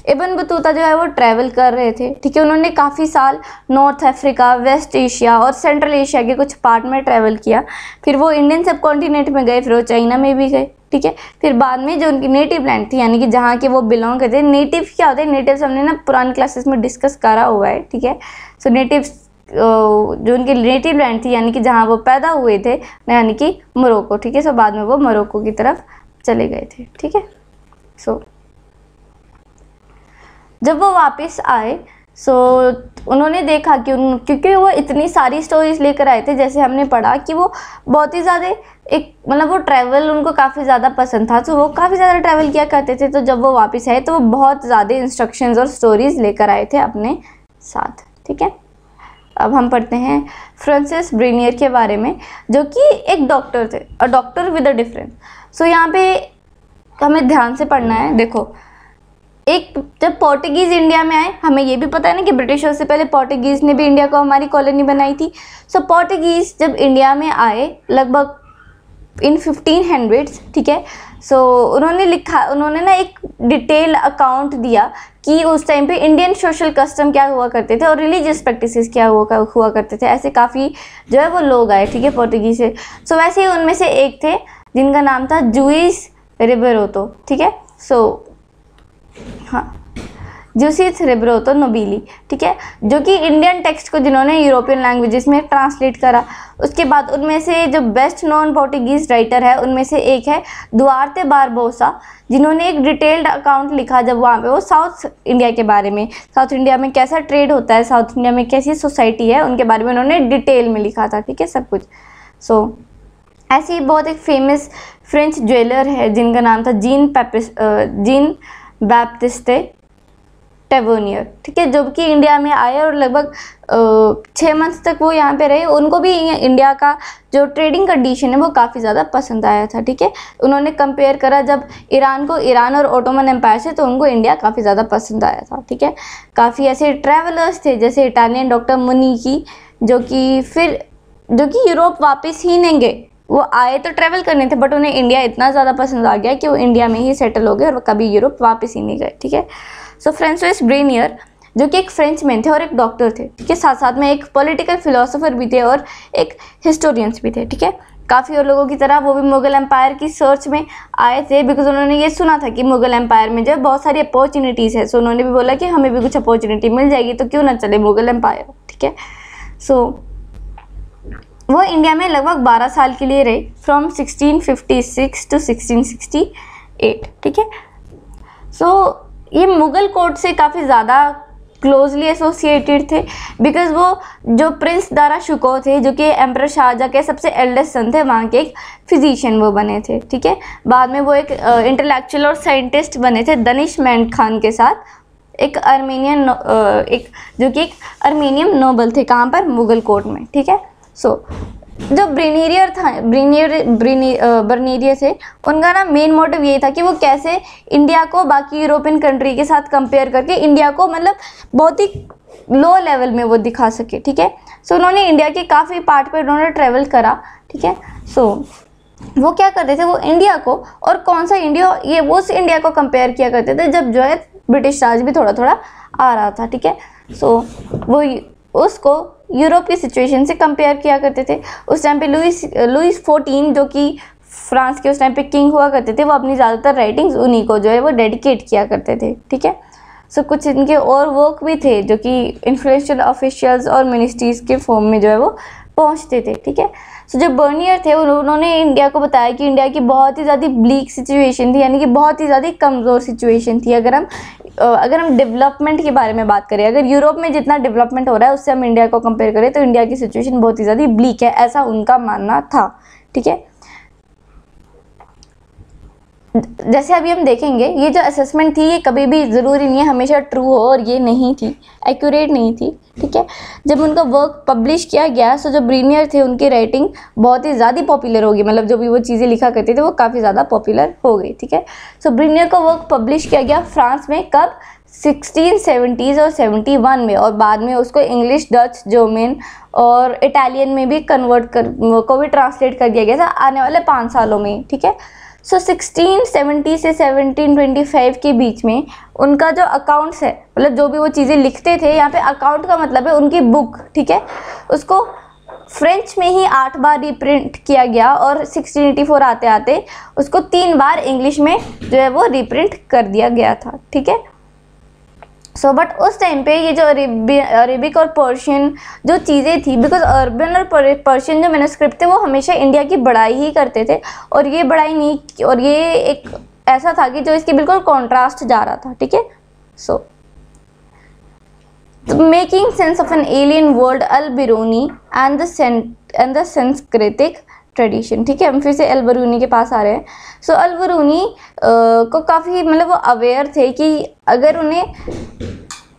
इबन बतूता जो है वो ट्रैवल कर रहे थे ठीक है उन्होंने काफ़ी साल नॉर्थ अफ्रीका वेस्ट एशिया और सेंट्रल एशिया के कुछ पार्ट में ट्रैवल किया फिर वो इंडियन सब कॉन्टीनेंट में गए फिर वो चाइना में भी गए ठीक है फिर बाद में जो उनकी नेटिव लैंड थी यानी कि जहाँ के वो बिलोंग करते हैं नेटिव क्या होते हैं नेटिव्स हमने ना पुरानी क्लासेस में डिस्कस करा हुआ है ठीक है सो नेटिव्स जो उनकी नेटिव लैंड थी यानी कि जहाँ वो पैदा हुए थे यानी कि मोरक्को ठीक है सो बाद में वो मोरक्को की तरफ चले गए थे ठीक है सो जब वो वापस आए सो so, उन्होंने देखा कि उन क्योंकि वो इतनी सारी स्टोरीज लेकर आए थे जैसे हमने पढ़ा कि वो बहुत ही ज़्यादा एक मतलब वो ट्रैवल उनको काफ़ी ज़्यादा पसंद था तो वो काफ़ी ज़्यादा ट्रैवल किया करते थे तो जब वो वापस आए तो वो बहुत ज़्यादा इंस्ट्रक्शंस और स्टोरीज़ लेकर आए थे अपने साथ ठीक है अब हम पढ़ते हैं फ्रांसिस ब्रीनियर के बारे में जो कि एक डॉक्टर थे a doctor with a difference so यहाँ पे हमें ध्यान से पढ़ना है देखो एक जब पोर्टुगीज़ इंडिया में आए हमें ये भी पता है ना कि ब्रिटिशों से पहले पोर्टुगीज़ ने भी इंडिया को हमारी कॉलोनी बनाई थी सो so, पोर्टुगीज़ जब इंडिया में आए लगभग इन फिफ्टीन हंड्रेड्स ठीक है सो so, उन्होंने लिखा उन्होंने ना एक डिटेल अकाउंट दिया कि उस टाइम पे इंडियन सोशल कस्टम क्या हुआ करते थे और रिलीजियस प्रैक्टिसेस क्या हुआ हुआ करते थे ऐसे काफ़ी जो है वो लोग आए ठीक है पोर्तुगीज से सो so, वैसे ही उनमें से एक थे जिनका नाम था जुइस रिबेरोतो ठीक है सो हाँ जूसीज तो नोबीली ठीक है जो कि इंडियन टेक्स्ट को जिन्होंने यूरोपियन लैंग्वेजेस में ट्रांसलेट करा उसके बाद उनमें से जो बेस्ट नॉन पोर्टुगीज राइटर है उनमें से एक है दुआरते बारबोसा जिन्होंने एक डिटेल्ड अकाउंट लिखा जब वहाँ पे वो साउथ इंडिया के बारे में साउथ इंडिया में कैसा ट्रेड होता है साउथ इंडिया में कैसी सोसाइटी है उनके बारे में उन्होंने डिटेल में लिखा था ठीक है सब कुछ सो so, ऐसे ही बहुत एक फेमस फ्रेंच ज्वेलर है जिनका नाम था जीन पैपिस जीन बैप्टिस्टे टेवन ठीक है जबकि इंडिया में आए और लगभग छः मंथ तक वो यहाँ पे रहे उनको भी इंडिया का जो ट्रेडिंग कंडीशन है वो काफ़ी ज़्यादा पसंद आया था ठीक है उन्होंने कंपेयर करा जब ईरान को ईरान और ओटोमन एम्पायर से तो उनको इंडिया काफ़ी ज़्यादा पसंद आया था ठीक है काफ़ी ऐसे ट्रैवलर्स थे जैसे इटालियन डॉक्टर मुनी की जो कि फिर जो कि यूरोप वापस ही नहीं गए वो आए तो ट्रैवल करने थे बट उन्हें इंडिया इतना ज़्यादा पसंद आ गया कि वो इंडिया में ही सेटल हो गए और वो कभी यूरोप वापस ही नहीं गए ठीक है सो फ्रांसोइस ब्रेनियर जो कि एक फ्रेंच मैन थे और एक डॉक्टर थे ठीक है साथ साथ में एक पॉलिटिकल फिलोसोफर भी थे और एक हिस्टोरियंस भी थे ठीक है काफ़ी और लोगों की तरह वो भी मुगल एम्पायर की सर्च में आए थे बिकॉज उन्होंने ये सुना था कि मुगल एम्पायर में जो है बहुत सारी अपॉर्चुनिटीज़ है सो उन्होंने भी बोला कि हमें भी कुछ अपॉर्चुनिटी मिल जाएगी तो क्यों ना चले मुगल एम्पायर ठीक है सो वो इंडिया में लगभग 12 साल के लिए रहे फ्रॉम 1656 टू सिक्सटीन ठीक है सो ये मुग़ल कोर्ट से काफ़ी ज़्यादा क्लोजली एसोसिएटेड थे बिकॉज वो जो प्रिंस दारा शुको थे जो कि एम्पर शाहजहाँ के सबसे एल्डेस्ट सन थे वहाँ के एक फिजिशियन वो बने थे ठीक है बाद में वो एक इंटेलेक्चुअल और साइंटिस्ट बने थे दनिश मैंड खान के साथ एक अर्मेनियन एक जो कि एक अर्मेनियम नोबल थे कहाँ पर मुगल कोर्ट में ठीक है सो so, जो ब्रिनीरियर था ब्रिनियर ब्रिनी थे उनका ना मेन मोटिव यही था कि वो कैसे इंडिया को बाकी यूरोपियन कंट्री के साथ कंपेयर करके इंडिया को मतलब बहुत ही लो लेवल में वो दिखा सके ठीक है सो उन्होंने इंडिया के काफ़ी पार्ट पर उन्होंने ट्रेवल करा ठीक है सो वो क्या करते थे वो इंडिया को और कौन सा इंडिया ये वो उस इंडिया को कंपेयर किया करते थे जब जो है ब्रिटिश राज भी थोड़ा थोड़ा आ रहा था ठीक है सो वो उसको यूरोप की सिचुएशन से कंपेयर किया करते थे उस टाइम पे लुइस लुइस फोर्टीन जो कि फ्रांस के उस टाइम पे किंग हुआ करते थे वो अपनी ज़्यादातर राइटिंग्स उन्हीं को जो है वो डेडिकेट किया करते थे ठीक है सो so, कुछ इनके और वर्क भी थे जो कि इन्फ्लुएंशियल ऑफिशियल्स और मिनिस्ट्रीज़ के फॉर्म में जो है वो पहुँचते थे ठीक है सो जो बर्नियर थे उन्होंने इंडिया को बताया कि इंडिया की बहुत ही ज़्यादा ब्लीक सिचुएशन थी यानी कि बहुत ही ज़्यादा कमज़ोर सिचुएशन थी अगर हम अगर हम डेवलपमेंट के बारे में बात करें अगर यूरोप में जितना डेवलपमेंट हो रहा है उससे हम इंडिया को कंपेयर करें तो इंडिया की सिचुएशन बहुत ही ज़्यादा ब्लीक है ऐसा उनका मानना था ठीक है जैसे अभी हम देखेंगे ये जो असेसमेंट थी ये कभी भी ज़रूरी नहीं है हमेशा ट्रू हो और ये नहीं थी एक्यूरेट नहीं थी ठीक है जब उनका वर्क पब्लिश किया गया सो जो ब्रीनियर थे उनकी राइटिंग बहुत ही ज़्यादा पॉपुलर हो गई मतलब जो भी वो चीज़ें लिखा करते थे वो काफ़ी ज़्यादा पॉपुलर हो गई ठीक है सो ब्रीनियर का वर्क पब्लिश किया गया फ्रांस में कब सिक्सटीन सेवेंटीज़ और सेवेंटी वन में और बाद में उसको इंग्लिश डच जर्मन और इटालियन में भी कन्वर्ट कर को भी ट्रांसलेट कर दिया गया था आने वाले पाँच सालों में ठीक है सो सिक्सटीन सेवेंटी से ट्वेंटी फाइव के बीच में उनका जो अकाउंट्स है मतलब जो भी वो चीज़ें लिखते थे यहाँ पे अकाउंट का मतलब है उनकी बुक ठीक है उसको फ्रेंच में ही आठ बार रिप्रिंट किया गया और 1684 आते आते उसको तीन बार इंग्लिश में जो है वो रिप्रिंट कर दिया गया था ठीक है सो so, बट उस टाइम पे ये जो अरेबिक और पर्शियन जो चीज़ें थी बिकॉज अरबन और पर्शियन जो मैनस्क्रिप्ट थे वो हमेशा इंडिया की बड़ाई ही करते थे और ये बड़ाई नहीं और ये एक ऐसा था कि जो इसके बिल्कुल कॉन्ट्रास्ट जा रहा था ठीक है so making sense of an alien world Al Biruni and the and the Sanskritic tradition ठीक है हम फिर से अलबरूनी के पास आ रहे हैं सो so, अलबरूनी को काफ़ी मतलब वो अवेयर थे कि अगर उन्हें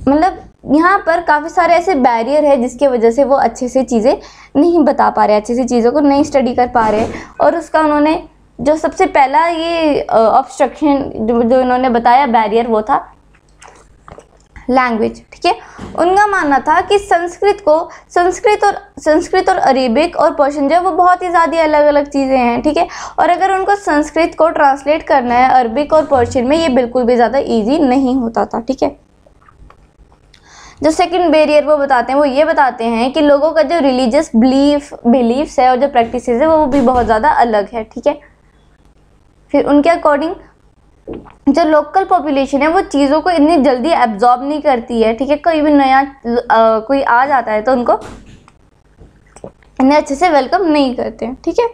मतलब यहाँ पर काफ़ी सारे ऐसे बैरियर है जिसके वजह से वो अच्छे से चीज़ें नहीं बता पा रहे अच्छे से चीज़ों को नहीं स्टडी कर पा रहे और उसका उन्होंने जो सबसे पहला ये ऑब्स्ट्रक्शन जो इन्होंने बताया बैरियर वो था लैंग्वेज ठीक है उनका मानना था कि संस्कृत को संस्कृत और संस्कृत और अरेबिक और पर्शियन जो वो बहुत ही ज़्यादा अलग अलग चीज़ें हैं ठीक है थीके? और अगर उनको संस्कृत को ट्रांसलेट करना है अरबिक और पर्शियन में ये बिल्कुल भी ज़्यादा ईजी नहीं होता था ठीक है जो सेकंड बैरियर वो बताते हैं वो ये बताते हैं कि लोगों का जो रिलीजियस बिलीफ बिलीफ्स है और जो प्रैक्टिसेस है वो भी बहुत ज़्यादा अलग है ठीक है फिर उनके अकॉर्डिंग जो लोकल पॉपुलेशन है वो चीज़ों को इतनी जल्दी एब्जॉर्ब नहीं करती है ठीक है कोई भी नया आ, कोई आ जाता है तो उनको इतने अच्छे से वेलकम नहीं करते ठीक है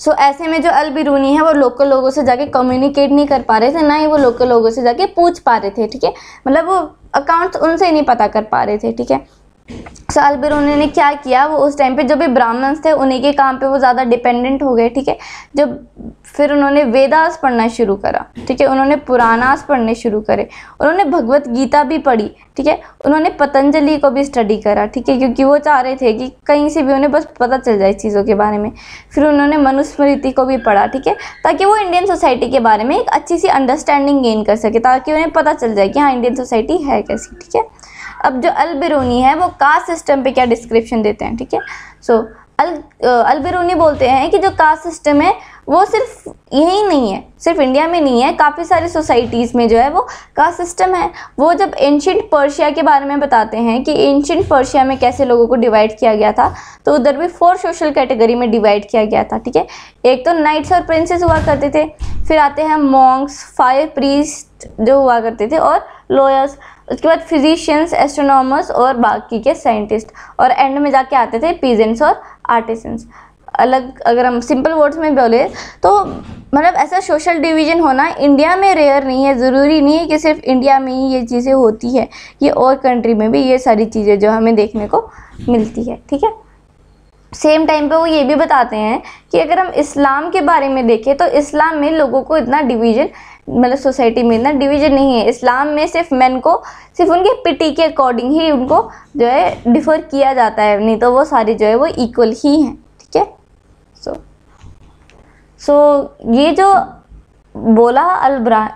सो so, ऐसे में जो अल है वो लोकल लोगों से जाके कम्युनिकेट नहीं कर पा रहे थे ना ही वो लोकल लोगों से जाके पूछ पा रहे थे ठीक है मतलब वो अकाउंट्स उनसे नहीं पता कर पा रहे थे ठीक है साल फिर उन्होंने क्या किया वो उस टाइम पे जो भी ब्राह्मण्स थे उन्हीं के काम पे वो ज़्यादा डिपेंडेंट हो गए ठीक है जब फिर उन्होंने वेदास पढ़ना शुरू करा ठीक है उन्होंने पुराणास पढ़ने शुरू करे उन्होंने भगवत गीता भी पढ़ी ठीक है उन्होंने पतंजलि को भी स्टडी करा ठीक है क्योंकि वो चाह रहे थे कि कहीं से भी उन्हें बस पता चल जाए चीज़ों के बारे में फिर उन्होंने मनुस्मृति को भी पढ़ा ठीक है ताकि वो इंडियन सोसाइटी के बारे में एक अच्छी सी अंडरस्टैंडिंग गेन कर सके ताकि उन्हें पता चल जाए कि हाँ इंडियन सोसाइटी है कैसी ठीक है अब जो अलबिरूनी है वो कास्ट सिस्टम पे क्या डिस्क्रिप्शन देते हैं ठीक है सो अल अलबिरूनी बोलते हैं कि जो कास्ट सिस्टम है वो सिर्फ यही नहीं है सिर्फ इंडिया में नहीं है काफ़ी सारी सोसाइटीज़ में जो है वो कास्ट सिस्टम है वो जब एंशंट पर्शिया के बारे में बताते हैं कि एंशंट पर्शिया में कैसे लोगों को डिवाइड किया गया था तो उधर भी फोर सोशल कैटेगरी में डिवाइड किया गया था ठीक है एक तो नाइट्स और प्रिंसेस हुआ करते थे फिर आते हैं मॉन्ग्स फायर प्रीस्ट जो हुआ करते थे और लॉयर्स उसके बाद फिजिशियंस एस्ट्रोनॉमर्स और बाकी के साइंटिस्ट और एंड में जाके आते थे पीजेंट्स और आर्टिसंस अलग अगर हम सिंपल वर्ड्स में बोले तो मतलब ऐसा सोशल डिवीजन होना इंडिया में रेयर नहीं है ज़रूरी नहीं है कि सिर्फ इंडिया में ही ये चीज़ें होती है ये और कंट्री में भी ये सारी चीज़ें जो हमें देखने को मिलती है ठीक है सेम टाइम पे वो ये भी बताते हैं कि अगर हम इस्लाम के बारे में देखें तो इस्लाम में लोगों को इतना डिवीजन मतलब सोसाइटी में इतना डिवीजन नहीं है इस्लाम में सिर्फ मैन को सिर्फ उनके पिटी के अकॉर्डिंग ही उनको जो है डिफर किया जाता है नहीं तो वो सारे जो है वो इक्वल ही हैं ठीक है सो सो ये जो बोला अलब्रा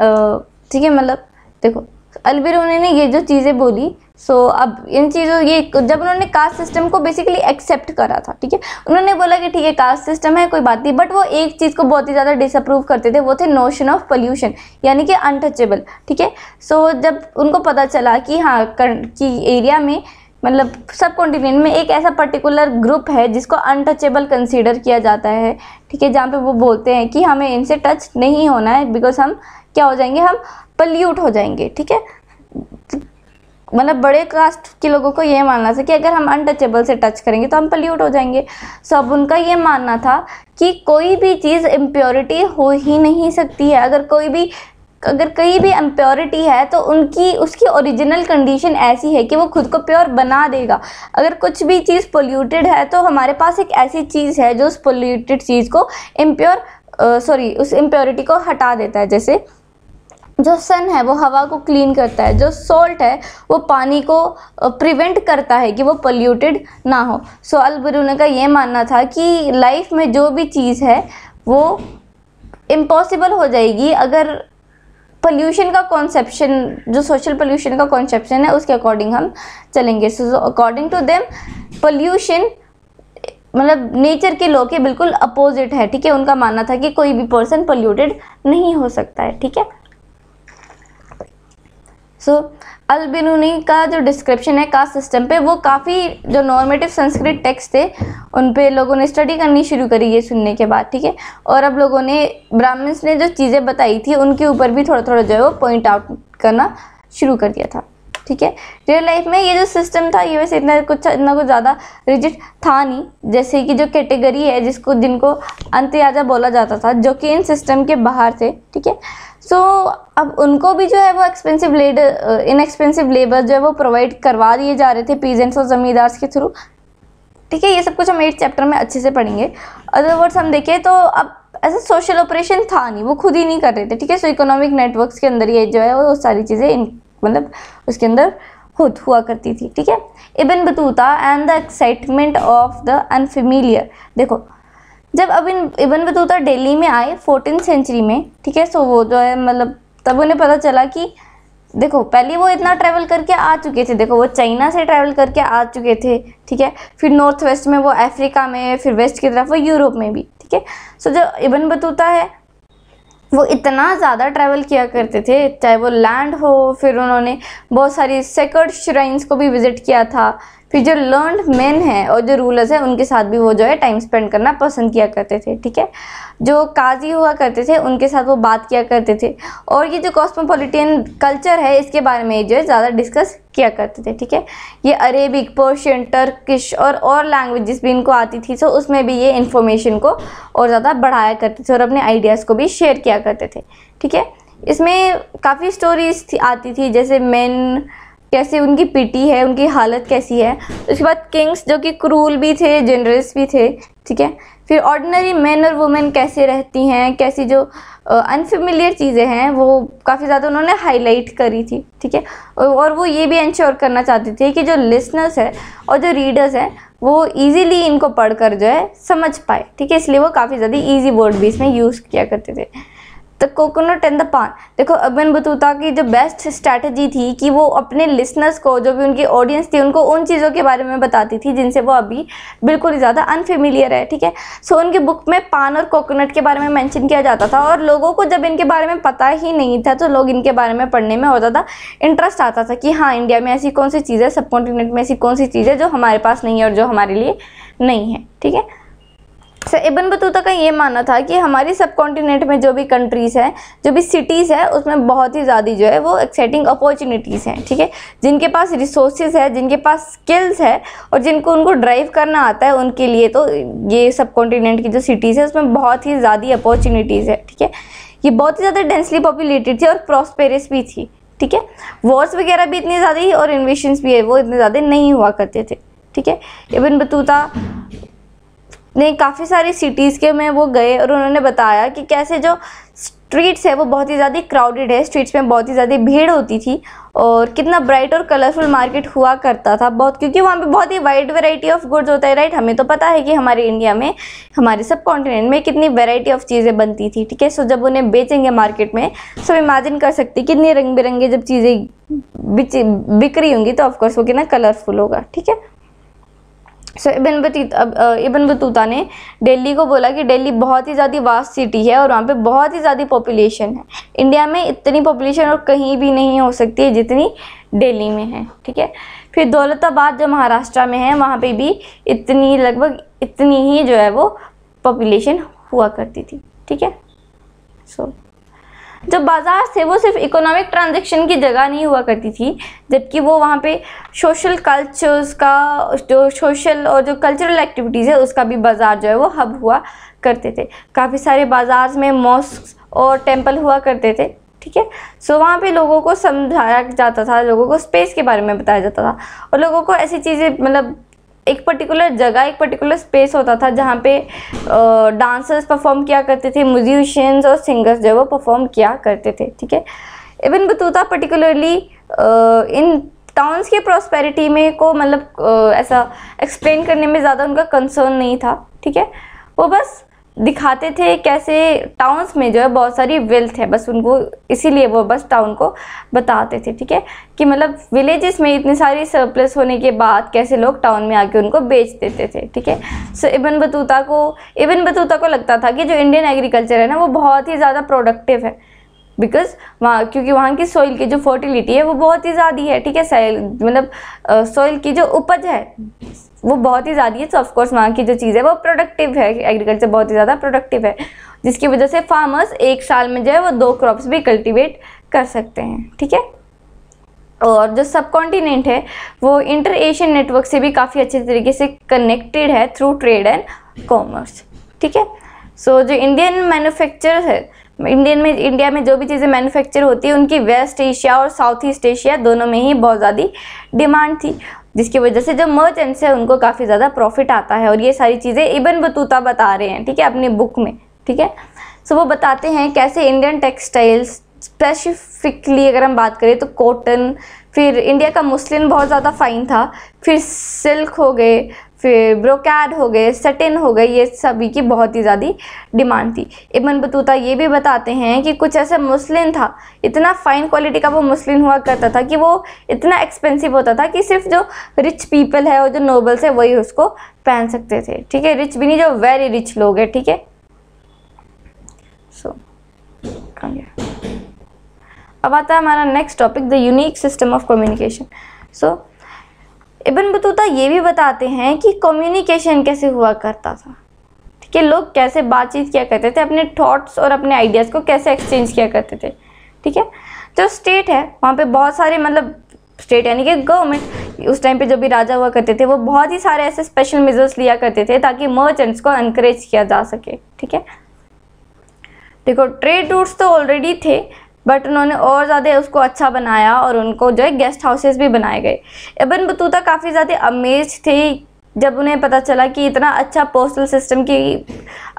ठीक है मतलब देखो अलबिर उन्होंने ये जो चीज़ें बोली सो so, अब इन चीज़ों ये जब उन्होंने कास्ट सिस्टम को बेसिकली एक्सेप्ट करा था ठीक है उन्होंने बोला कि ठीक है कास्ट सिस्टम है कोई बात नहीं बट वो एक चीज़ को बहुत ही ज़्यादा डिसअप्रूव करते थे वो थे नोशन ऑफ पोल्यूशन यानी कि अनटचेबल ठीक है सो जब उनको पता चला कि हाँ कर, कि एरिया में मतलब सब कॉन्टिनेंट में एक ऐसा पर्टिकुलर ग्रुप है जिसको अनटचेबल कंसिडर किया जाता है ठीक है जहाँ पर वो बोलते हैं कि हमें इनसे टच नहीं होना है बिकॉज हम क्या हो जाएंगे हम पल्यूट हो जाएंगे ठीक है मतलब बड़े कास्ट के लोगों को ये मानना था कि अगर हम अनटचेबल से टच करेंगे तो हम पल्यूट हो जाएंगे सो अब उनका ये मानना था कि कोई भी चीज़ इम्प्योरिटी हो ही नहीं सकती है अगर कोई भी अगर कहीं भी इम्प्योरिटी है तो उनकी उसकी ओरिजिनल कंडीशन ऐसी है कि वो खुद को प्योर बना देगा अगर कुछ भी चीज़ पोल्यूटेड है तो हमारे पास एक ऐसी चीज़ है जो उस पोल्यूटेड चीज़ को इम्प्योर सॉरी उस इम्प्योरिटी को हटा देता है जैसे जो सन है वो हवा को क्लीन करता है जो सॉल्ट है वो पानी को प्रिवेंट करता है कि वो पोल्यूटेड ना हो सो so, अलबरूने का ये मानना था कि लाइफ में जो भी चीज़ है वो इम्पॉसिबल हो जाएगी अगर पोल्यूशन का कॉन्सेप्शन जो सोशल पोल्यूशन का कॉन्सेप्शन है उसके अकॉर्डिंग हम चलेंगे so according to them pollution मतलब नेचर के लोग के बिल्कुल अपोजिट है ठीक है उनका मानना था कि कोई भी पर्सन पोल्यूटेड नहीं हो सकता है ठीक है सो अल का जो डिस्क्रिप्शन है कास्ट सिस्टम पे वो काफ़ी जो नॉर्मेटिव संस्कृत टेक्स्ट थे उन पे लोगों ने स्टडी करनी शुरू करी ये सुनने के बाद ठीक है और अब लोगों ने ब्राह्मण्स ने जो चीज़ें बताई थी उनके ऊपर भी थोड़ा थोड़ा जो है वो पॉइंट आउट करना शुरू कर दिया था ठीक है रियल लाइफ में ये जो सिस्टम था ये वैसे इतना कुछ इतना कुछ ज़्यादा रिजिट था नहीं जैसे कि जो कैटेगरी है जिसको जिनको अंतयाजा बोला जाता था जो कि इन सिस्टम के बाहर थे ठीक है सो so, अब उनको भी जो है वो एक्सपेंसिव लेडर इनएक्सपेंसिव लेबर जो है वो प्रोवाइड करवा दिए जा रहे थे पीजेंट्स और ज़मींदार्स के थ्रू ठीक है ये सब कुछ हम एट चैप्टर में अच्छे से पढ़ेंगे अदरवर्स हम देखें तो अब ऐसा सोशल ऑपरेशन था नहीं वो खुद ही नहीं कर रहे थे ठीक है सो इकोनॉमिक नेटवर्क्स के अंदर ये जो है वो सारी चीज़ें मतलब उसके अंदर खुद हुआ करती थी ठीक है Ibn Battuta and the excitement of the unfamiliar देखो जब अब इन इबन बतूता दिल्ली में आए फोर्टीन सेंचुरी में ठीक है सो वो जो है मतलब तब उन्हें पता चला कि देखो पहले वो इतना ट्रैवल करके आ चुके थे देखो वो चाइना से ट्रैवल करके आ चुके थे ठीक है फिर नॉर्थ वेस्ट में वो अफ्रीका में फिर वेस्ट की तरफ वो यूरोप में भी ठीक है सो जो इबन बतूता है वो इतना ज़्यादा ट्रैवल किया करते थे चाहे वो लैंड हो फिर उन्होंने बहुत सारी सेकर्ड श्राइन्स को भी विज़िट किया था फिर जो लर्न मैन है और जो रूलर्स हैं उनके साथ भी वो जो है टाइम स्पेंड करना पसंद किया करते थे ठीक है जो काजी हुआ करते थे उनके साथ वो बात किया करते थे और ये जो कॉस्मोपोलिटन कल्चर है इसके बारे में जो है ज़्यादा डिस्कस किया करते थे ठीक है ये अरेबिक पर्शियन टर्किश और और लैंग्वेजेस भी इनको आती थी सो उसमें भी ये इन्फॉर्मेशन को और ज़्यादा बढ़ाया करते थे और अपने आइडियाज़ को भी शेयर किया करते थे ठीक है इसमें काफ़ी स्टोरीज थी आती थी जैसे मैन कैसे उनकी पिटी है उनकी हालत कैसी है उसके बाद किंग्स जो कि क्रूल भी थे जनरल्स भी थे ठीक है फिर ऑर्डनरी मैन और वुमेन कैसे रहती हैं कैसी जो अनफेमिलियर चीज़ें हैं वो काफ़ी ज़्यादा उन्होंने हाईलाइट करी थी ठीक है और वो ये भी इंश्योर करना चाहते थे कि जो लिसनर्स है और जो रीडर्स हैं वो ईज़िली इनको पढ़कर जो है समझ पाए ठीक है इसलिए वो काफ़ी ज़्यादा ईजी वर्ड भी इसमें यूज़ किया करते थे द कोकोनट एंड द पान देखो अमन बतूता की जो बेस्ट स्ट्रैटेजी थी कि वो अपने लिसनर्स को जो भी उनकी ऑडियंस थी उनको उन चीज़ों के बारे में बताती थी जिनसे वो अभी बिल्कुल ही ज़्यादा अनफेमिलियर है ठीक है सो उनके बुक में पान और कोकोनट के बारे में मैंशन किया जाता था और लोगों को जब इनके बारे में पता ही नहीं था तो लोग इनके बारे में पढ़ने में और ज़्यादा इंटरेस्ट आता था कि हाँ इंडिया में ऐसी कौन सी चीज़ है सब कॉन्टिनेंट में ऐसी कौन सी चीज़ें जो हमारे पास नहीं है और जो हमारे लिए नहीं है ठीक है सर इबन बतूता का ये मानना था कि हमारी सब कॉन्टिनेंट में जो भी कंट्रीज़ हैं जो भी सिटीज़ है उसमें बहुत ही ज़्यादा जो है वो एक्साइटिंग अपॉर्चुनिटीज़ हैं ठीक है जिनके पास रिसोर्सेज है जिनके पास स्किल्स है और जिनको उनको ड्राइव करना आता है उनके लिए तो ये सब कॉन्टिनेंट की जो सिटीज़ है उसमें बहुत ही ज़्यादा अपॉर्चुनिटीज़ है ठीक है ये बहुत ही ज़्यादा डेंसली पॉपुलेटेड थी और प्रॉस्पेरियस भी थी ठीक है वॉर्स वगैरह भी इतनी ज़्यादा ही और इन्वेशन भी है वो इतने ज़्यादा नहीं हुआ करते थे ठीक है इबन बतूता ने काफ़ी सारी सिटीज़ के में वो गए और उन्होंने बताया कि कैसे जो स्ट्रीट्स है वो बहुत ही ज़्यादा क्राउडेड है स्ट्रीट्स में बहुत ही ज़्यादा भीड़ होती थी और कितना ब्राइट और कलरफुल मार्केट हुआ करता था बहुत क्योंकि वहाँ पे बहुत ही वाइड वैरायटी ऑफ गुड्स होता है राइट हमें तो पता है कि हमारे इंडिया में हमारे सब कॉन्टिनेंट में कितनी वैरायटी ऑफ चीज़ें बनती थी ठीक है सो जब उन्हें बेचेंगे मार्केट में सो इमेजिन कर सकते कितनी रंग बिरंगी जब चीज़ें बिक्री होंगी तो ऑफकोर्स वो कितना कलरफुल होगा ठीक है सो इबन बती इबन बतूता ने दिल्ली को बोला कि दिल्ली बहुत ही ज़्यादा वास्ट सिटी है और वहाँ पे बहुत ही ज़्यादा पॉपुलेशन है इंडिया में इतनी पॉपुलेशन और कहीं भी नहीं हो सकती है जितनी दिल्ली में है ठीक है फिर दौलताबाद जो महाराष्ट्र में है वहाँ पे भी इतनी लगभग इतनी ही जो है वो पॉपुलेशन हुआ करती थी ठीक है सो so, जब बाज़ार से वो सिर्फ इकोनॉमिक ट्रांजेक्शन की जगह नहीं हुआ करती थी जबकि वो वहाँ पे सोशल कल्चर्स का जो सोशल और जो कल्चरल एक्टिविटीज़ है उसका भी बाज़ार जो है वो हब हुआ करते थे काफ़ी सारे बाज़ार में मॉस्क और टेम्पल हुआ करते थे ठीक है सो वहाँ पे लोगों को समझाया जाता था लोगों को स्पेस के बारे में बताया जाता था और लोगों को ऐसी चीज़ें मतलब एक पर्टिकुलर जगह एक पर्टिकुलर स्पेस होता था जहाँ पे डांसर्स परफॉर्म किया करते थे म्यूजिशियंस और सिंगर्स जो है वो परफॉर्म किया करते थे ठीक है Ibn Battuta particularly in towns के प्रॉस्पेरिटी में को मतलब ऐसा एक्सप्लेन करने में ज़्यादा उनका कंसर्न नहीं था ठीक है वो बस दिखाते थे कैसे टाउन्स में जो है बहुत सारी वेल्थ है बस उनको इसीलिए वो बस टाउन को बताते थे ठीक है कि मतलब विलेजेस में इतनी सारी सरप्लस होने के बाद कैसे लोग टाउन में आके उनको बेच देते थे ठीक है सो इबन बतूता को इबन बतूता को लगता था कि जो इंडियन एग्रीकल्चर है ना वो बहुत ही ज़्यादा प्रोडक्टिव है बिकॉज वहाँ क्योंकि वहाँ की सॉइल की जो फर्टिलिटी है वो बहुत ही ज़्यादा है ठीक है मतलब सॉइल की जो उपज है वो बहुत ही ज़्यादा है तो ऑफकोर्स वहाँ की जो चीज़ है वो प्रोडक्टिव है एग्रीकल्चर बहुत ही ज़्यादा प्रोडक्टिव है जिसकी वजह से फार्मर्स एक साल में जो है वो दो क्रॉप्स भी कल्टिवेट कर सकते हैं ठीक है और जो सब कॉन्टिनेंट है वो इंटर एशियन नेटवर्क से भी काफ़ी अच्छे तरीके से कनेक्टेड है थ्रू ट्रेड एंड कॉमर्स ठीक है सो जो इंडियन मैन्युफैक्चर है इंडियन में इंडिया में जो भी चीज़ें मैन्युफैक्चर होती है उनकी वेस्ट एशिया और साउथ ईस्ट एशिया दोनों में ही बहुत ज़्यादा डिमांड थी जिसकी वजह से जो मर्चेंट्स हैं उनको काफ़ी ज़्यादा प्रॉफिट आता है और ये सारी चीज़ें इबन बतूता बता रहे हैं ठीक है अपनी बुक में ठीक है सो वो बताते हैं कैसे इंडियन टेक्सटाइल्स स्पेसिफिकली अगर हम बात करें तो कॉटन फिर इंडिया का मुस्लिन बहुत ज़्यादा फ़ाइन था फिर सिल्क हो गए फिर ब्रोकैड हो गए सटिन हो गए ये सभी की बहुत ही ज़्यादा डिमांड थी इबन बतूता ये भी बताते हैं कि कुछ ऐसा मुस्लिन था इतना फ़ाइन क्वालिटी का वो मुस्लिन हुआ करता था कि वो इतना एक्सपेंसिव होता था कि सिर्फ जो रिच पीपल है और जो नोबल्स है वही उसको पहन सकते थे ठीक है रिच भी नहीं जो वेरी रिच लोग हैं ठीक है सो अब आता है हमारा next topic the unique system of communication so Ibn Battuta ये भी बताते हैं कि कम्युनिकेशन कैसे हुआ करता था ठीक है लोग कैसे बातचीत किया करते थे अपने थॉट्स और अपने आइडियाज़ को कैसे एक्सचेंज किया करते थे ठीक है जो स्टेट है वहाँ पे बहुत सारे मतलब स्टेट यानी कि गवर्नमेंट उस टाइम पे जो भी राजा हुआ करते थे वो बहुत ही सारे ऐसे स्पेशल मेजर्स लिया करते थे ताकि मर्चेंट्स को इनक्रेज किया जा सके ठीक है देखो ट्रेड रूट्स तो ऑलरेडी थे बट उन्होंने और ज़्यादा उसको अच्छा बनाया और उनको जो है गेस्ट हाउसेस भी बनाए गए इबन बतूता काफ़ी ज़्यादा अमेज थे जब उन्हें पता चला कि इतना अच्छा पोस्टल सिस्टम की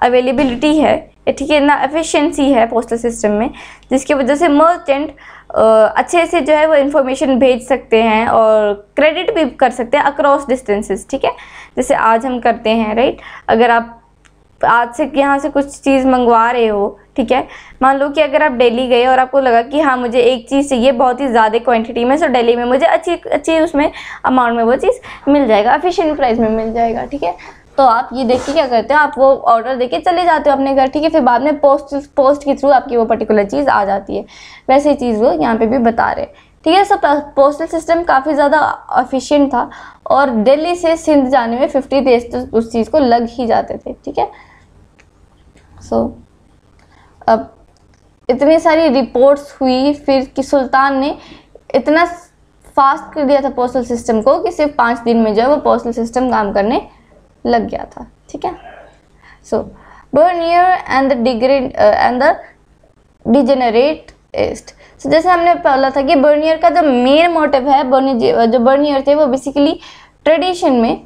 अवेलेबिलिटी है ठीक है इतना एफिशिएंसी है पोस्टल सिस्टम में जिसकी वजह से मर्चेंट अच्छे से जो है वो इन्फॉर्मेशन भेज सकते हैं और क्रेडिट भी कर सकते हैं अक्रॉस डिस्टेंसेस ठीक है जैसे आज हम करते हैं राइट अगर आप आज से यहाँ से कुछ चीज़ मंगवा रहे हो ठीक है मान लो कि अगर आप डेली गए और आपको लगा कि हाँ मुझे एक चीज़ चाहिए बहुत ही ज़्यादा क्वांटिटी में सो डेली में मुझे अच्छी अच्छी उसमें अमाउंट में वो चीज़ मिल जाएगा अफिशियंट प्राइस में मिल जाएगा ठीक है तो आप ये देख के क्या करते हो आप वो ऑर्डर देके चले जाते हो अपने घर ठीक है फिर बाद में पोस्ट पोस्ट के थ्रू आपकी वो पर्टिकुलर चीज़ आ जाती है वैसे चीज़ वो यहाँ पर भी बता रहे हैं ठीक है सो पोस्टल सिस्टम काफ़ी ज़्यादा अफिशियंट था और दिल्ली से सिंध जाने में फिफ्टी डेज तो उस चीज़ को लग ही जाते थे ठीक है सो so, अब इतनी सारी रिपोर्ट्स हुई फिर कि सुल्तान ने इतना फास्ट कर दिया था पोस्टल सिस्टम को कि सिर्फ पाँच दिन में जो है वो पोस्टल सिस्टम काम करने लग गया था ठीक है so Bernier and the degrade and the degenerate East so जैसे हमने बोला था कि बर्नियर का जो मेन मोटिव है बर्नियर जो बर्नियर थे वो बेसिकली ट्रेडिशन में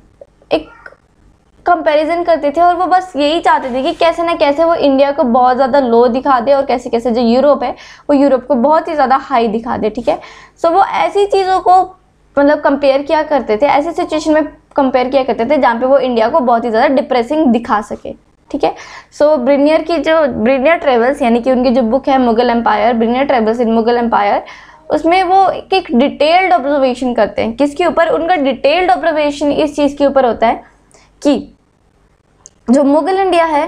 कंपैरिजन करते थे और वो बस यही चाहते थे कि कैसे ना कैसे वो इंडिया को बहुत ज़्यादा लो दिखा दे और कैसे कैसे जो यूरोप है वो यूरोप को बहुत ही ज़्यादा हाई दिखा दे ठीक है सो वो ऐसी चीज़ों को मतलब कंपेयर किया करते थे ऐसे सिचुएशन में कंपेयर किया करते थे जहाँ पे वो इंडिया को बहुत ही ज़्यादा डिप्रेसिंग दिखा सके ठीक है सो ब्रिनियर की जो ब्रिनियर ट्रेवल्स यानी कि उनकी जो बुक है Mughal empire Bernier travels in Mughal empire उसमें वो एक डिटेल्ड ऑब्जर्वेशन करते हैं किसके ऊपर उनका डिटेल्ड ऑब्जर्वेशन इस चीज़ के ऊपर होता है कि जो मुगल इंडिया है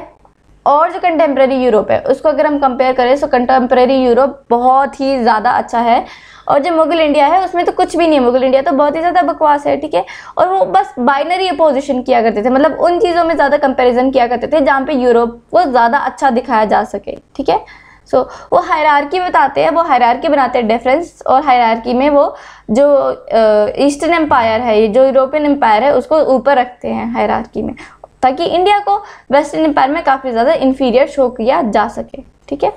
और जो कंटेम्प्रेरी यूरोप है उसको अगर हम कंपेयर करें तो कंटेम्प्रेरी यूरोप बहुत ही ज़्यादा अच्छा है और जो मुगल इंडिया है उसमें तो कुछ भी नहीं है मुगल इंडिया तो बहुत ही ज़्यादा बकवास है ठीक है और वो बस बाइनरी अपोजिशन किया करते थे मतलब उन चीज़ों में ज़्यादा कंपेरिजन किया करते थे जहाँ पर यूरोप को ज़्यादा अच्छा दिखाया जा सके ठीक है सो so, वो हायरार्की बताते हैं वो हायरार्की बनाते हैं डिफरेंस और हायरार्की में वो जो ईस्टर्न एम्पायर है ये जो यूरोपियन एम्पायर है उसको ऊपर रखते हैं हायरार्की में ताकि इंडिया को वेस्टर्न एम्पायर में काफ़ी ज़्यादा इन्फीरियर शो किया जा सके ठीक है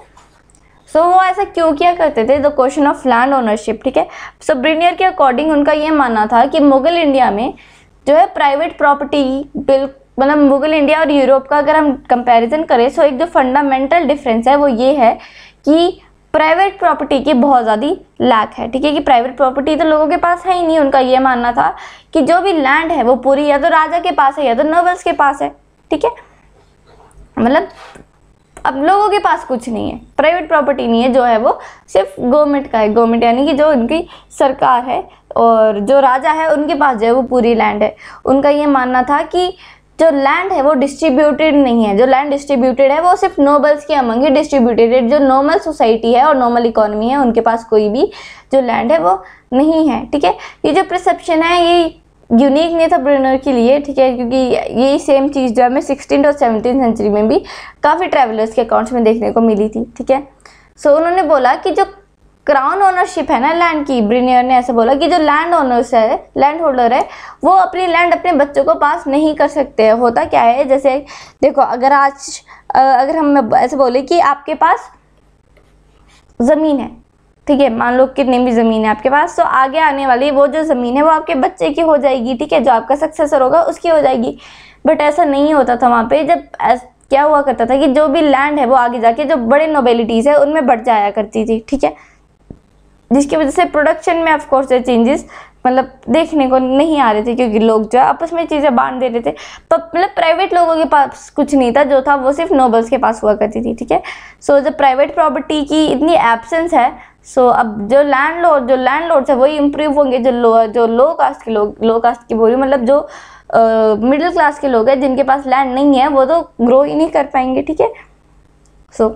सो so, वो ऐसा क्यों किया करते थे the question of land ownership ठीक है सो ब्रिनियर के अकॉर्डिंग उनका ये मानना था कि मुगल इंडिया में जो है प्राइवेट प्रॉपर्टी बिल मतलब मुगल इंडिया और यूरोप का अगर हम कंपैरिजन करें सो एक जो फंडामेंटल डिफरेंस है वो ये है कि प्राइवेट प्रॉपर्टी की बहुत ज़्यादा लैक है ठीक है कि प्राइवेट प्रॉपर्टी तो लोगों के पास है ही नहीं उनका ये मानना था कि जो भी लैंड है वो पूरी या तो राजा के पास है या तो नोबल्स के पास है ठीक है मतलब अब लोगों के पास कुछ नहीं है प्राइवेट प्रॉपर्टी नहीं है जो है वो सिर्फ गवर्नमेंट का है गवर्नमेंट यानी कि जो उनकी सरकार है और जो राजा है उनके पास जो है वो पूरी लैंड है उनका ये मानना था कि जो लैंड है वो डिस्ट्रीब्यूटेड नहीं है जो लैंड डिस्ट्रीब्यूटेड है वो सिर्फ नोबल्स के अमंग ही डिस्ट्रीब्यूटेड है जो नॉर्मल सोसाइटी है और नॉर्मल इकोनॉमी है उनके पास कोई भी जो लैंड है वो नहीं है ठीक है ये जो प्रसप्शन है ये यूनिक नहीं था ब्रेनर के लिए ठीक है क्योंकि यही सेम चीज़ जो हमें सिक्सटीन और सेवनटीन सेंचुरी में भी काफ़ी ट्रैवलर्स के अकाउंट्स में देखने को मिली थी ठीक है सो so, उन्होंने बोला कि जो क्राउन ओनरशिप है ना लैंड की ब्रिनियर ने ऐसा बोला कि जो लैंड ओनर्स है लैंड होल्डर है वो अपनी लैंड अपने बच्चों को पास नहीं कर सकते होता क्या है जैसे देखो अगर आज अगर हम ऐसे बोले कि आपके पास ज़मीन है ठीक है मान लो कितनी भी ज़मीन है आपके पास तो आगे आने वाली वो जो ज़मीन है वो आपके बच्चे की हो जाएगी ठीक है जो आपका सक्सेसर होगा उसकी हो जाएगी बट ऐसा नहीं होता था वहाँ पे जब क्या हुआ करता था कि जो भी लैंड है वो आगे जाके जो बड़े नोबेलिटीज़ है उनमें बढ़ जाया करती थी ठीक है जिसकी वजह से प्रोडक्शन में ऑफकोर्स ये चेंजेस मतलब देखने को नहीं आ रहे थे क्योंकि लोग जो है आपस में चीज़ें बांट दे रहे थे तो मतलब प्राइवेट लोगों के पास कुछ नहीं था जो था वो सिर्फ नोबल्स के पास हुआ करती थी ठीक है सो जब प्राइवेट प्रॉपर्टी की इतनी एब्सेंस है सो so, अब जो लैंड लोड जो लैंड लॉर्ड्स है वही इम्प्रूव होंगे जो लो जो लो कास्ट के लोग लो कास्ट की बोली मतलब जो मिडिल क्लास के लोग हैं जिनके पास लैंड नहीं है वो तो ग्रो ही नहीं कर पाएंगे ठीक है सो so,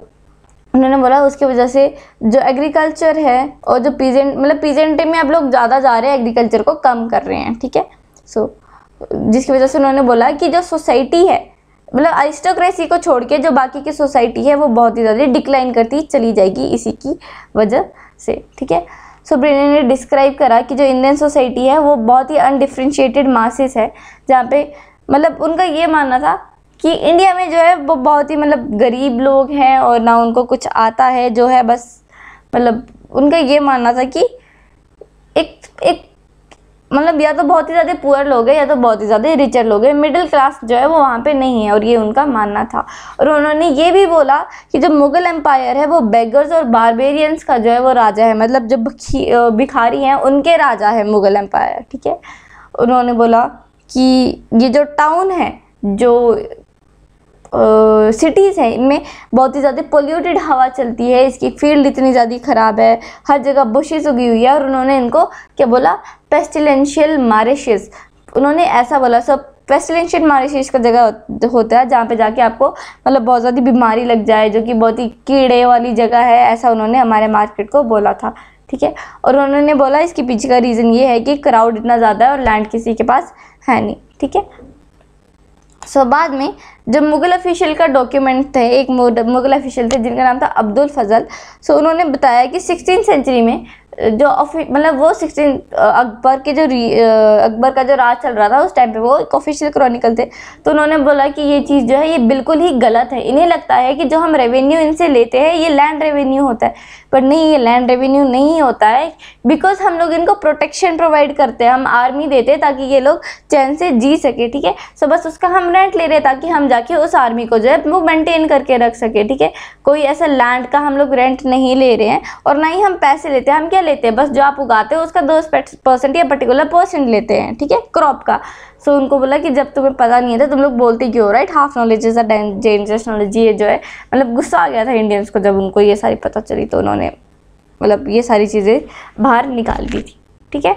उन्होंने बोला उसकी वजह से जो एग्रीकल्चर है और जो पीजेंट मतलब पीजेंट में आप लोग ज़्यादा जा रहे हैं एग्रीकल्चर को कम कर रहे हैं ठीक है सो so, जिसकी वजह से उन्होंने बोला कि जो सोसाइटी है मतलब अरिस्टोक्रेसी को छोड़ के जो बाकी की सोसाइटी है वो बहुत ही ज़्यादा डिक्लाइन करती चली जाएगी इसी की वजह से ठीक है सो ब्रिटेन ने डिस्क्राइब करा कि जो इंडियन सोसाइटी है वो बहुत ही अनडिफ्रेंशिएटेड मासेस है जहाँ पे मतलब उनका ये मानना था कि इंडिया में जो है वो बहुत ही मतलब गरीब लोग हैं और ना उनको कुछ आता है जो है बस मतलब उनका ये मानना था कि एक एक मतलब या तो बहुत ही ज़्यादा पुअर लोग हैं या तो बहुत ही ज़्यादा रिचर लोग हैं मिडिल क्लास जो है वो वहाँ पे नहीं है और ये उनका मानना था और उन्होंने ये भी बोला कि जो मुग़ल एम्पायर है वो बेगर्स और बारबेरियंस का जो है वो राजा है मतलब जो भिखारी हैं उनके राजा है मुग़ल एम्पायर ठीक है उन्होंने बोला कि ये जो टाउन है जो सिटीज़ हैं इनमें बहुत ही ज़्यादा पोल्यूटेड हवा चलती है इसकी फील्ड इतनी ज़्यादा ख़राब है हर जगह बुशेज उगी हुई है और उन्होंने इनको क्या बोला पेस्टिलेंशियल मारिशेज उन्होंने ऐसा बोला सब पेस्टिलेंशियल मारिशेज का जगह होता है जहाँ पे जाके आपको मतलब बहुत ज़्यादा बीमारी लग जाए जो कि बहुत ही कीड़े वाली जगह है ऐसा उन्होंने हमारे मार्केट को बोला था ठीक है और उन्होंने बोला इसके पीछे का रीज़न ये है कि क्राउड इतना ज़्यादा है और लैंड किसी के पास है नहीं ठीक है सो बाद में जब मुगल ऑफिशियल का डॉक्यूमेंट थे एक मुगल ऑफिशियल थे जिनका नाम था अब्दुल फजल सो उन्होंने बताया कि सिक्सटीन सेंचुरी में जो मतलब वो सिक्सटीन अकबर के जो अकबर का जो राज चल रहा था उस टाइम पे वो एक ऑफिशियल क्रॉनिकल थे तो उन्होंने बोला कि ये चीज़ जो है ये बिल्कुल ही गलत है इन्हें लगता है कि जो हम रेवेन्यू इनसे लेते हैं ये लैंड रेवेन्यू होता है पर नहीं ये लैंड रेवेन्यू नहीं होता है बिकॉज हम लोग इनको प्रोटेक्शन प्रोवाइड करते हैं हम आर्मी देते हैं ताकि ये लोग चैन से जी सके ठीक है सो बस उसका हम रेंट ले रहे हैं ताकि हम जाके उस आर्मी को जो है वो मेंटेन करके रख सके ठीक है कोई ऐसा लैंड का हम लोग रेंट नहीं ले रहे हैं और ना ही हम पैसे लेते हैं हम क्या लेते हैं बस जो आप उगाते हो उसका दो परसेंट या पर्टिकुलर परसेंट लेते हैं ठीक है क्रॉप का सो उनको बोला कि जब तुम्हें पता नहीं था तो तुम लोग बोलते क्यों right half knowledge is a dangerous knowledge ये जो है मतलब गुस्सा आ गया था इंडियंस को जब उनको ये सारी पता चली तो उन्होंने मतलब ये सारी चीज़ें बाहर निकाल दी थी ठीक है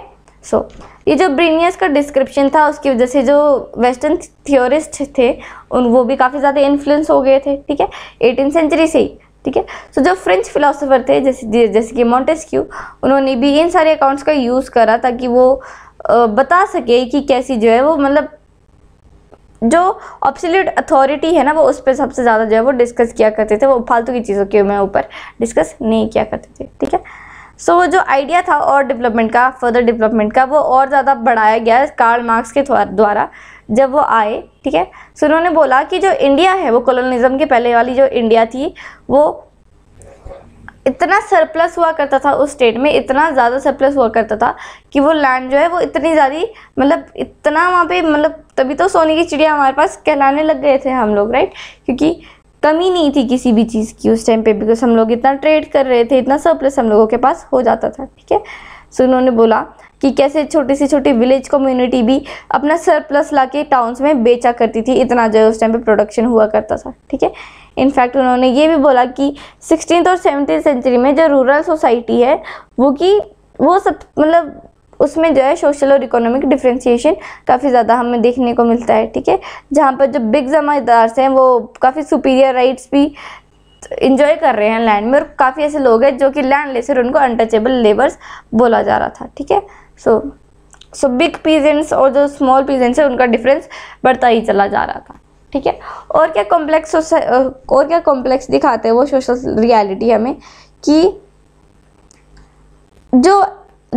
सो so, ये जो ब्रीनियस का डिस्क्रिप्शन था उसकी वजह से जो वेस्टर्न थियोरिस्ट थे उन वो भी काफ़ी ज़्यादा इन्फ्लुएंस हो गए थे ठीक है एटीन सेंचुरी से ही ठीक है सो जो फ्रेंच फिलोसोफर थे जैसे जैसे कि मॉन्टेस्क्यू उन्होंने भी इन सारे अकाउंट्स का यूज़ करा ताकि वो बता सके कि कैसी जो है वो मतलब जो ऑब्सोल्यूट अथॉरिटी है ना वो उस पर सबसे ज़्यादा जो है वो डिस्कस किया करते थे वो फालतू की चीज़ों के मैं ऊपर डिस्कस नहीं किया करते थे ठीक है सो so, वो जो आइडिया था और डेवलपमेंट का फर्दर डेवलपमेंट का वो और ज़्यादा बढ़ाया गया कार्ल मार्क्स के द्वारा जब वो आए ठीक है सो उन्होंने बोला कि जो इंडिया है वो कॉलोनिज़्म के पहले वाली जो इंडिया थी वो इतना सरप्लस हुआ करता था उस स्टेट में इतना ज़्यादा सरप्लस हुआ करता था कि वो लैंड जो है वो इतनी ज़्यादा मतलब इतना वहाँ पे मतलब तभी तो सोने की चिड़िया हमारे पास कहलाने लग गए थे हम लोग राइट क्योंकि कमी नहीं थी किसी भी चीज़ की उस टाइम पे बिकॉज हम लोग इतना ट्रेड कर रहे थे इतना सरप्लस हम लोगों के पास हो जाता था ठीक है सो उन्होंने बोला कि कैसे छोटी सी छोटी विलेज कम्युनिटी भी अपना सरप्लस ला के टाउन्स में बेचा करती थी इतना जो उस टाइम पे प्रोडक्शन हुआ करता था ठीक है इनफैक्ट उन्होंने ये भी बोला कि सिक्सटीन और सेवनटीन सेंचुरी में जो रूरल सोसाइटी है वो कि वो सब मतलब उसमें जो है सोशल और इकोनॉमिक डिफ्रेंशिएशन काफ़ी ज़्यादा हमें देखने को मिलता है ठीक है जहाँ पर जो बिग जमादार्स हैं वो काफ़ी सुपीरियर राइट्स भी इंजॉय कर रहे हैं लैंड में और काफ़ी ऐसे लोग हैं जो कि लैंड लेसर उनको अनटचेबल लेबर्स बोला जा रहा था ठीक है सो सो बिग पीजेंट्स और जो स्मॉल पीजेंट्स है उनका डिफरेंस बढ़ता ही चला जा रहा था ठीक है और क्या कॉम्प्लेक्स और क्या कॉम्प्लेक्स दिखाते हैं वो सोशल रियलिटी हमें कि जो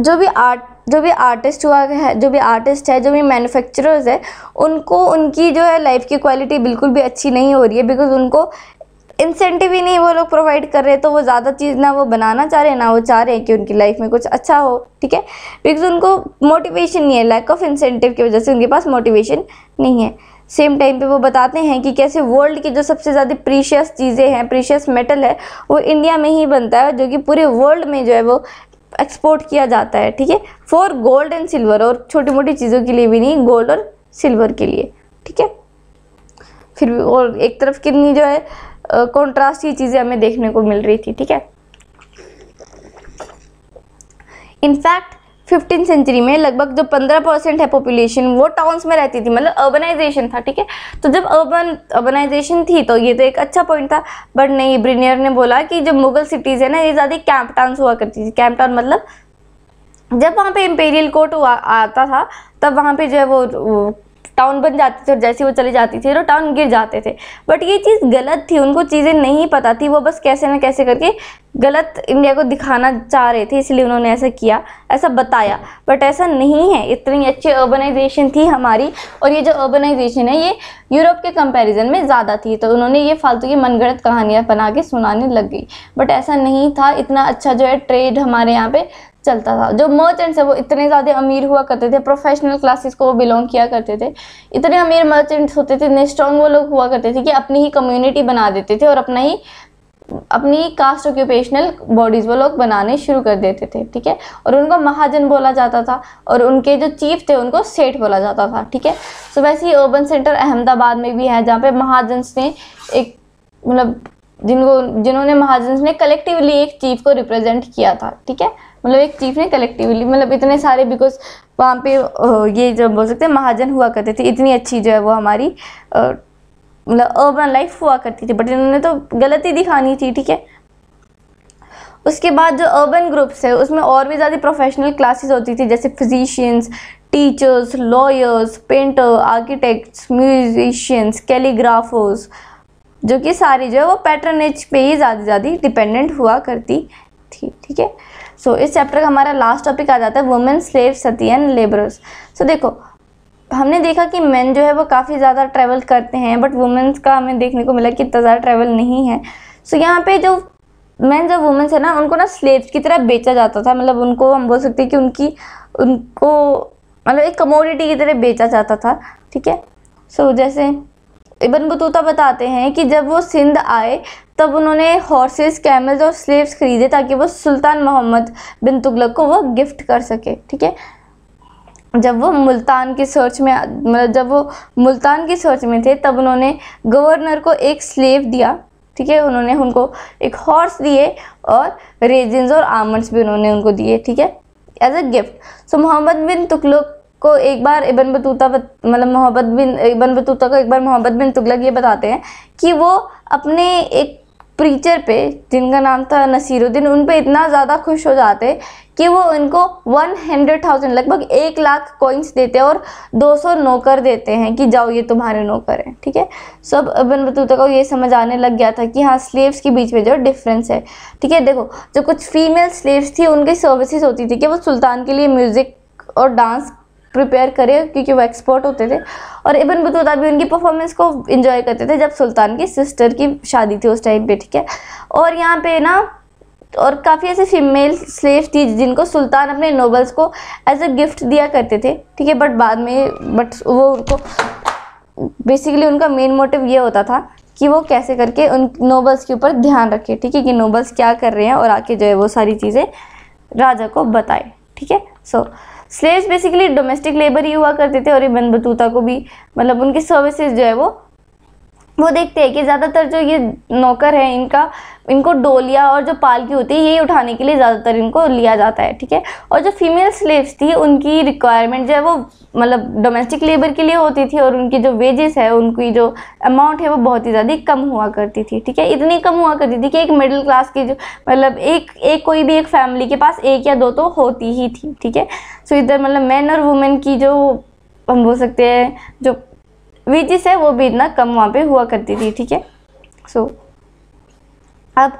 जो भी आर्ट जो भी आर्टिस्ट हुआ है जो भी आर्टिस्ट है जो भी मैन्युफैक्चरर्स है उनको उनकी जो है लाइफ की क्वालिटी बिल्कुल भी अच्छी नहीं हो रही है बिकॉज उनको इंसेंटिव ही नहीं वो लोग प्रोवाइड कर रहे तो वो ज़्यादा चीज़ ना वो बनाना चाह रहे हैं ना वो चाह रहे हैं कि उनकी लाइफ में कुछ अच्छा हो ठीक है बिकॉज उनको मोटिवेशन नहीं है लैक ऑफ इंसेंटिव की वजह से उनके पास मोटिवेशन नहीं है सेम टाइम पे वो बताते हैं कि कैसे वर्ल्ड की जो सबसे ज़्यादा प्रीशियस चीज़ें हैं प्रीशियस मेटल है वो इंडिया में ही बनता है जो कि पूरे वर्ल्ड में जो है वो एक्सपोर्ट किया जाता है ठीक है फॉर गोल्ड एंड सिल्वर और छोटी मोटी चीज़ों के लिए भी नहीं गोल्ड और सिल्वर के लिए ठीक है फिर भी और एक तरफ कितनी जो है कॉन्ट्रास्ट की चीज़ें हमें देखने को मिल रही थी ठीक है इनफैक्ट फिफ्टीन सेंचुरी में लगभग जो पंद्रह परसेंट है पॉपुलेशन वो टाउन्स में रहती थी मतलब अर्बनाइजेशन था ठीक है तो जब अर्बन अर्बनाइजेशन थी तो ये तो एक अच्छा पॉइंट था बट नहीं ब्रिनियर ने बोला कि जो मुगल सिटीज़ है ना ये ज़्यादा कैंप टाउन्स हुआ करती थी कैंप टाउन मतलब जब वहाँ पे इम्पेरियल कोर्ट आता था तब वहाँ पे जो है वो टाउन बन जाती थी और जैसे वो चली जाती थी तो टाउन गिर जाते थे बट ये चीज़ गलत थी उनको चीज़ें नहीं पता थी वो बस कैसे ना कैसे करके गलत इंडिया को दिखाना चाह रहे थे इसलिए उन्होंने ऐसा किया ऐसा बताया बट ऐसा नहीं है इतनी अच्छी अर्बनाइजेशन थी हमारी और ये जो अर्बनाइजेशन है ये यूरोप के कंपैरिजन में ज़्यादा थी तो उन्होंने ये फालतू की मनगढ़ंत कहानियाँ बना के सुनाने लग गई बट ऐसा नहीं था इतना अच्छा जो है ट्रेड हमारे यहाँ पे चलता था जो मर्चेंट्स है वो इतने ज़्यादा अमीर हुआ करते थे प्रोफेशनल क्लासेस को वो बिलोंग किया करते थे इतने अमीर मर्चेंट्स होते थे इतने स्ट्रॉन्ग वो लोग हुआ करते थे कि अपनी ही कम्युनिटी बना देते थे और अपना ही अपनी कास्ट ऑक्यूपेशनल बॉडीज़ वो लोग बनाने शुरू कर देते थे ठीक है और उनको महाजन बोला जाता था और उनके जो चीफ थे उनको सेठ बोला जाता था ठीक है सो वैसे ही अर्बन सेंटर अहमदाबाद में भी है जहाँ पर महाजन ने एक मतलब जिनको जिन्होंने महाजन ने कलेक्टिवली एक चीफ को रिप्रेजेंट किया था ठीक है मतलब एक चीफ ने कलेक्टिवली मतलब इतने सारे बिकॉज वहाँ पे ये जो बोल सकते हैं महाजन हुआ करते थे इतनी अच्छी जो है वो हमारी मतलब अर्बन लाइफ हुआ करती थी बट इन्होंने तो गलती दिखानी थी ठीक है उसके बाद जो अर्बन ग्रुप्स है उसमें और भी ज़्यादा प्रोफेशनल क्लासेस होती थी जैसे physicians teachers lawyers painter architects musicians calligraphers जो कि सारी जो है वो पैटर्नेज पे ही ज़्यादा ज़्यादा डिपेंडेंट हुआ करती थी ठीक है सो इस चैप्टर का हमारा लास्ट टॉपिक आ जाता है women slave sati and labourers so देखो हमने देखा कि मेन जो है वो काफ़ी ज़्यादा ट्रैवल करते हैं बट वुमेंस का हमें देखने को मिला कि इतना ज़्यादा ट्रैवल नहीं है सो so, यहाँ पे जो मैन जो वुमेंस है ना उनको ना स्लेव्स की तरह बेचा जाता था मतलब उनको हम बोल सकते हैं कि उनकी उनको मतलब एक कमोडिटी की तरह बेचा जाता था ठीक है सो so, जैसे इबन बतूता बताते हैं कि जब वो सिंध आए तब उन्होंने हॉर्सेस कैमल्स और स्लेव्स खरीदे ताकि वो सुल्तान मोहम्मद बिन तुगलक को वो गिफ्ट कर सके ठीक है जब वो मुल्तान की सर्च में मतलब जब वो मुल्तान की सर्च में थे तब उन्होंने गवर्नर को एक स्लेव दिया ठीक है उन्होंने उनको एक हॉर्स दिए और रेजिन्स और आमंड्स भी उन्होंने उनको दिए ठीक है as a gift so Mohammad bin Tughlaq को एक बार इबन बतूता मतलब मोहब्बत बिन इबन बतूता को एक बार मोहब्बत बिन तुगलक ये बताते हैं कि वो अपने एक प्रीचर पे जिनका नाम था नसीरुद्दीन उन पे इतना ज़्यादा खुश हो जाते कि वो उनको वन हंड्रेड थाउजेंड लगभग एक लाख कॉइन्स देते हैं और दो सौ नौकर देते हैं कि जाओ ये तुम्हारे नौकर हैं ठीक है सब इबन बतूता को ये समझ आने लग गया था कि हाँ स्लेव्स के बीच में जो डिफरेंस है ठीक है देखो जो कुछ फीमेल स्लेव्स थी उनकी सर्विसेज होती थी कि वो सुल्तान के लिए म्यूज़िक और डांस प्रिपेयर करें क्योंकि वो एक्सपर्ट होते थे और इबन बतौता भी उनकी परफॉर्मेंस को इन्जॉय करते थे जब सुल्तान की सिस्टर की शादी थी उस टाइम पर ठीक है और यहाँ पर ना और काफ़ी ऐसे फीमेल स्लेव थी जिनको सुल्तान अपने नोबल्स को एज अ गिफ्ट दिया करते थे ठीक है बट बाद में बट वो उनको बेसिकली उनका मेन मोटिव ये होता था कि वो कैसे करके उन नोबल्स के ऊपर ध्यान रखे ठीक है कि नोबल्स क्या कर रहे हैं और आके जो है वो सारी चीज़ें राजा को बताए ठीक है so so, slaves basically domestic labour ही हुआ करते थे और इबन बतूता को भी मतलब उनकी सर्विसेज जो है वो वो देखते हैं कि ज़्यादातर जो ये नौकर है इनका इनको डोलिया और जो पालकी होती है ये उठाने के लिए ज़्यादातर इनको लिया जाता है ठीक है और जो फीमेल स्लेव्स थी उनकी रिक्वायरमेंट जो है वो मतलब डोमेस्टिक लेबर के लिए होती थी और उनकी जो वेजेस है उनकी जो अमाउंट है वो बहुत ही ज़्यादा कम हुआ करती थी ठीक है इतनी कम हुआ करती थी कि एक मिडिल क्लास की जो मतलब एक एक कोई भी एक फैमिली के पास एक या दो तो होती ही थी ठीक है सो इधर मतलब मैन और वुमेन की जो हम बोल सकते हैं जो वेजिस है वो भी इतना कम वहाँ पे हुआ करती थी ठीक है सो अब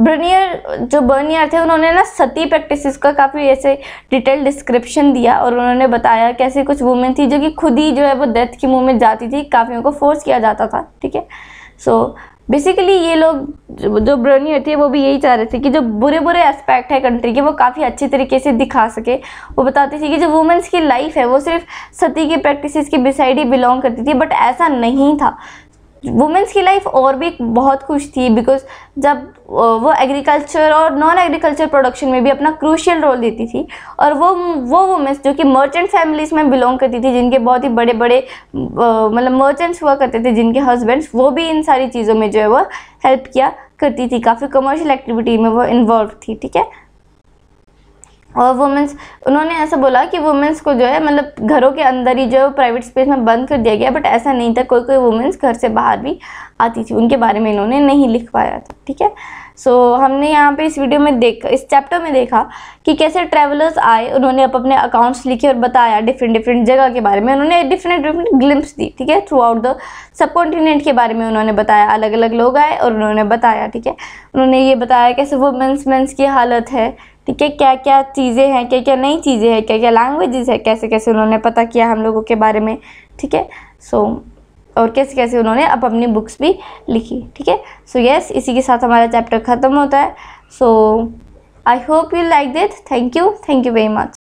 बर्नियर जो बर्नियर थे उन्होंने ना सती प्रैक्टिसेस का काफ़ी ऐसे डिटेल डिस्क्रिप्शन दिया और उन्होंने बताया कैसे कुछ वुमेन थी जो कि खुद ही जो है वो डेथ के मुँह में जाती थी काफ़ियों को फोर्स किया जाता था ठीक है सो so, बेसिकली ये लोग जो ब्रोनी होती है वो भी यही चाह रहे थे कि जो बुरे बुरे एस्पेक्ट है कंट्री के वो काफ़ी अच्छे तरीके से दिखा सके वो बताती थी कि जो वुमेंस की लाइफ है वो सिर्फ सती की प्रैक्टिसेस के बिसाइड ही बिलोंग करती थी बट ऐसा नहीं था वुमेंस की लाइफ और भी बहुत खुश थी बिकॉज जब वो एग्रीकल्चर और नॉन एग्रीकल्चर प्रोडक्शन में भी अपना क्रूशियल रोल देती थी और वो वो वुमेंस जो कि मर्चेंट फैमिलीज़ में बिलोंग करती थी जिनके बहुत ही बड़े बड़े मतलब मर्चेंट्स हुआ करते थे जिनके हस्बैंड्स वो भी इन सारी चीज़ों में जो है वो हेल्प किया करती थी काफ़ी कमर्शियल एक्टिविटी में वो इन्वॉल्व थी ठीक है और वुमेंस उन्होंने ऐसा बोला कि वुमेंस को जो है मतलब घरों के अंदर ही जो है प्राइवेट स्पेस में बंद कर दिया गया बट ऐसा नहीं था कोई कोई वुमेंस घर से बाहर भी आती थी उनके बारे में इन्होंने नहीं लिख पाया था ठीक है सो so, हमने यहाँ पे इस वीडियो में देख इस चैप्टर में देखा कि कैसे ट्रैवलर्स आए उन्होंने अप अपने अकाउंट्स लिखे और बताया डिफरेंट डिफरेंट जगह के बारे में उन्होंने डिफरेंट डिफरेंट ग्लिम्प्स दी ठीक है throughout the subcontinent के बारे में उन्होंने बताया अलग अलग लोग आए और उन्होंने बताया ठीक है उन्होंने ये बताया कैसे वुमेंस मैंस की हालत है ठीक है क्या क्या चीज़ें हैं क्या क्या नई चीज़ें हैं क्या क्या लैंग्वेजेस है कैसे कैसे उन्होंने पता किया हम लोगों के बारे में ठीक है सो और कैसे कैसे उन्होंने अब अपनी बुक्स भी लिखी ठीक है सो यस इसी के साथ हमारा चैप्टर ख़त्म होता है so I hope you like it thank you thank you very much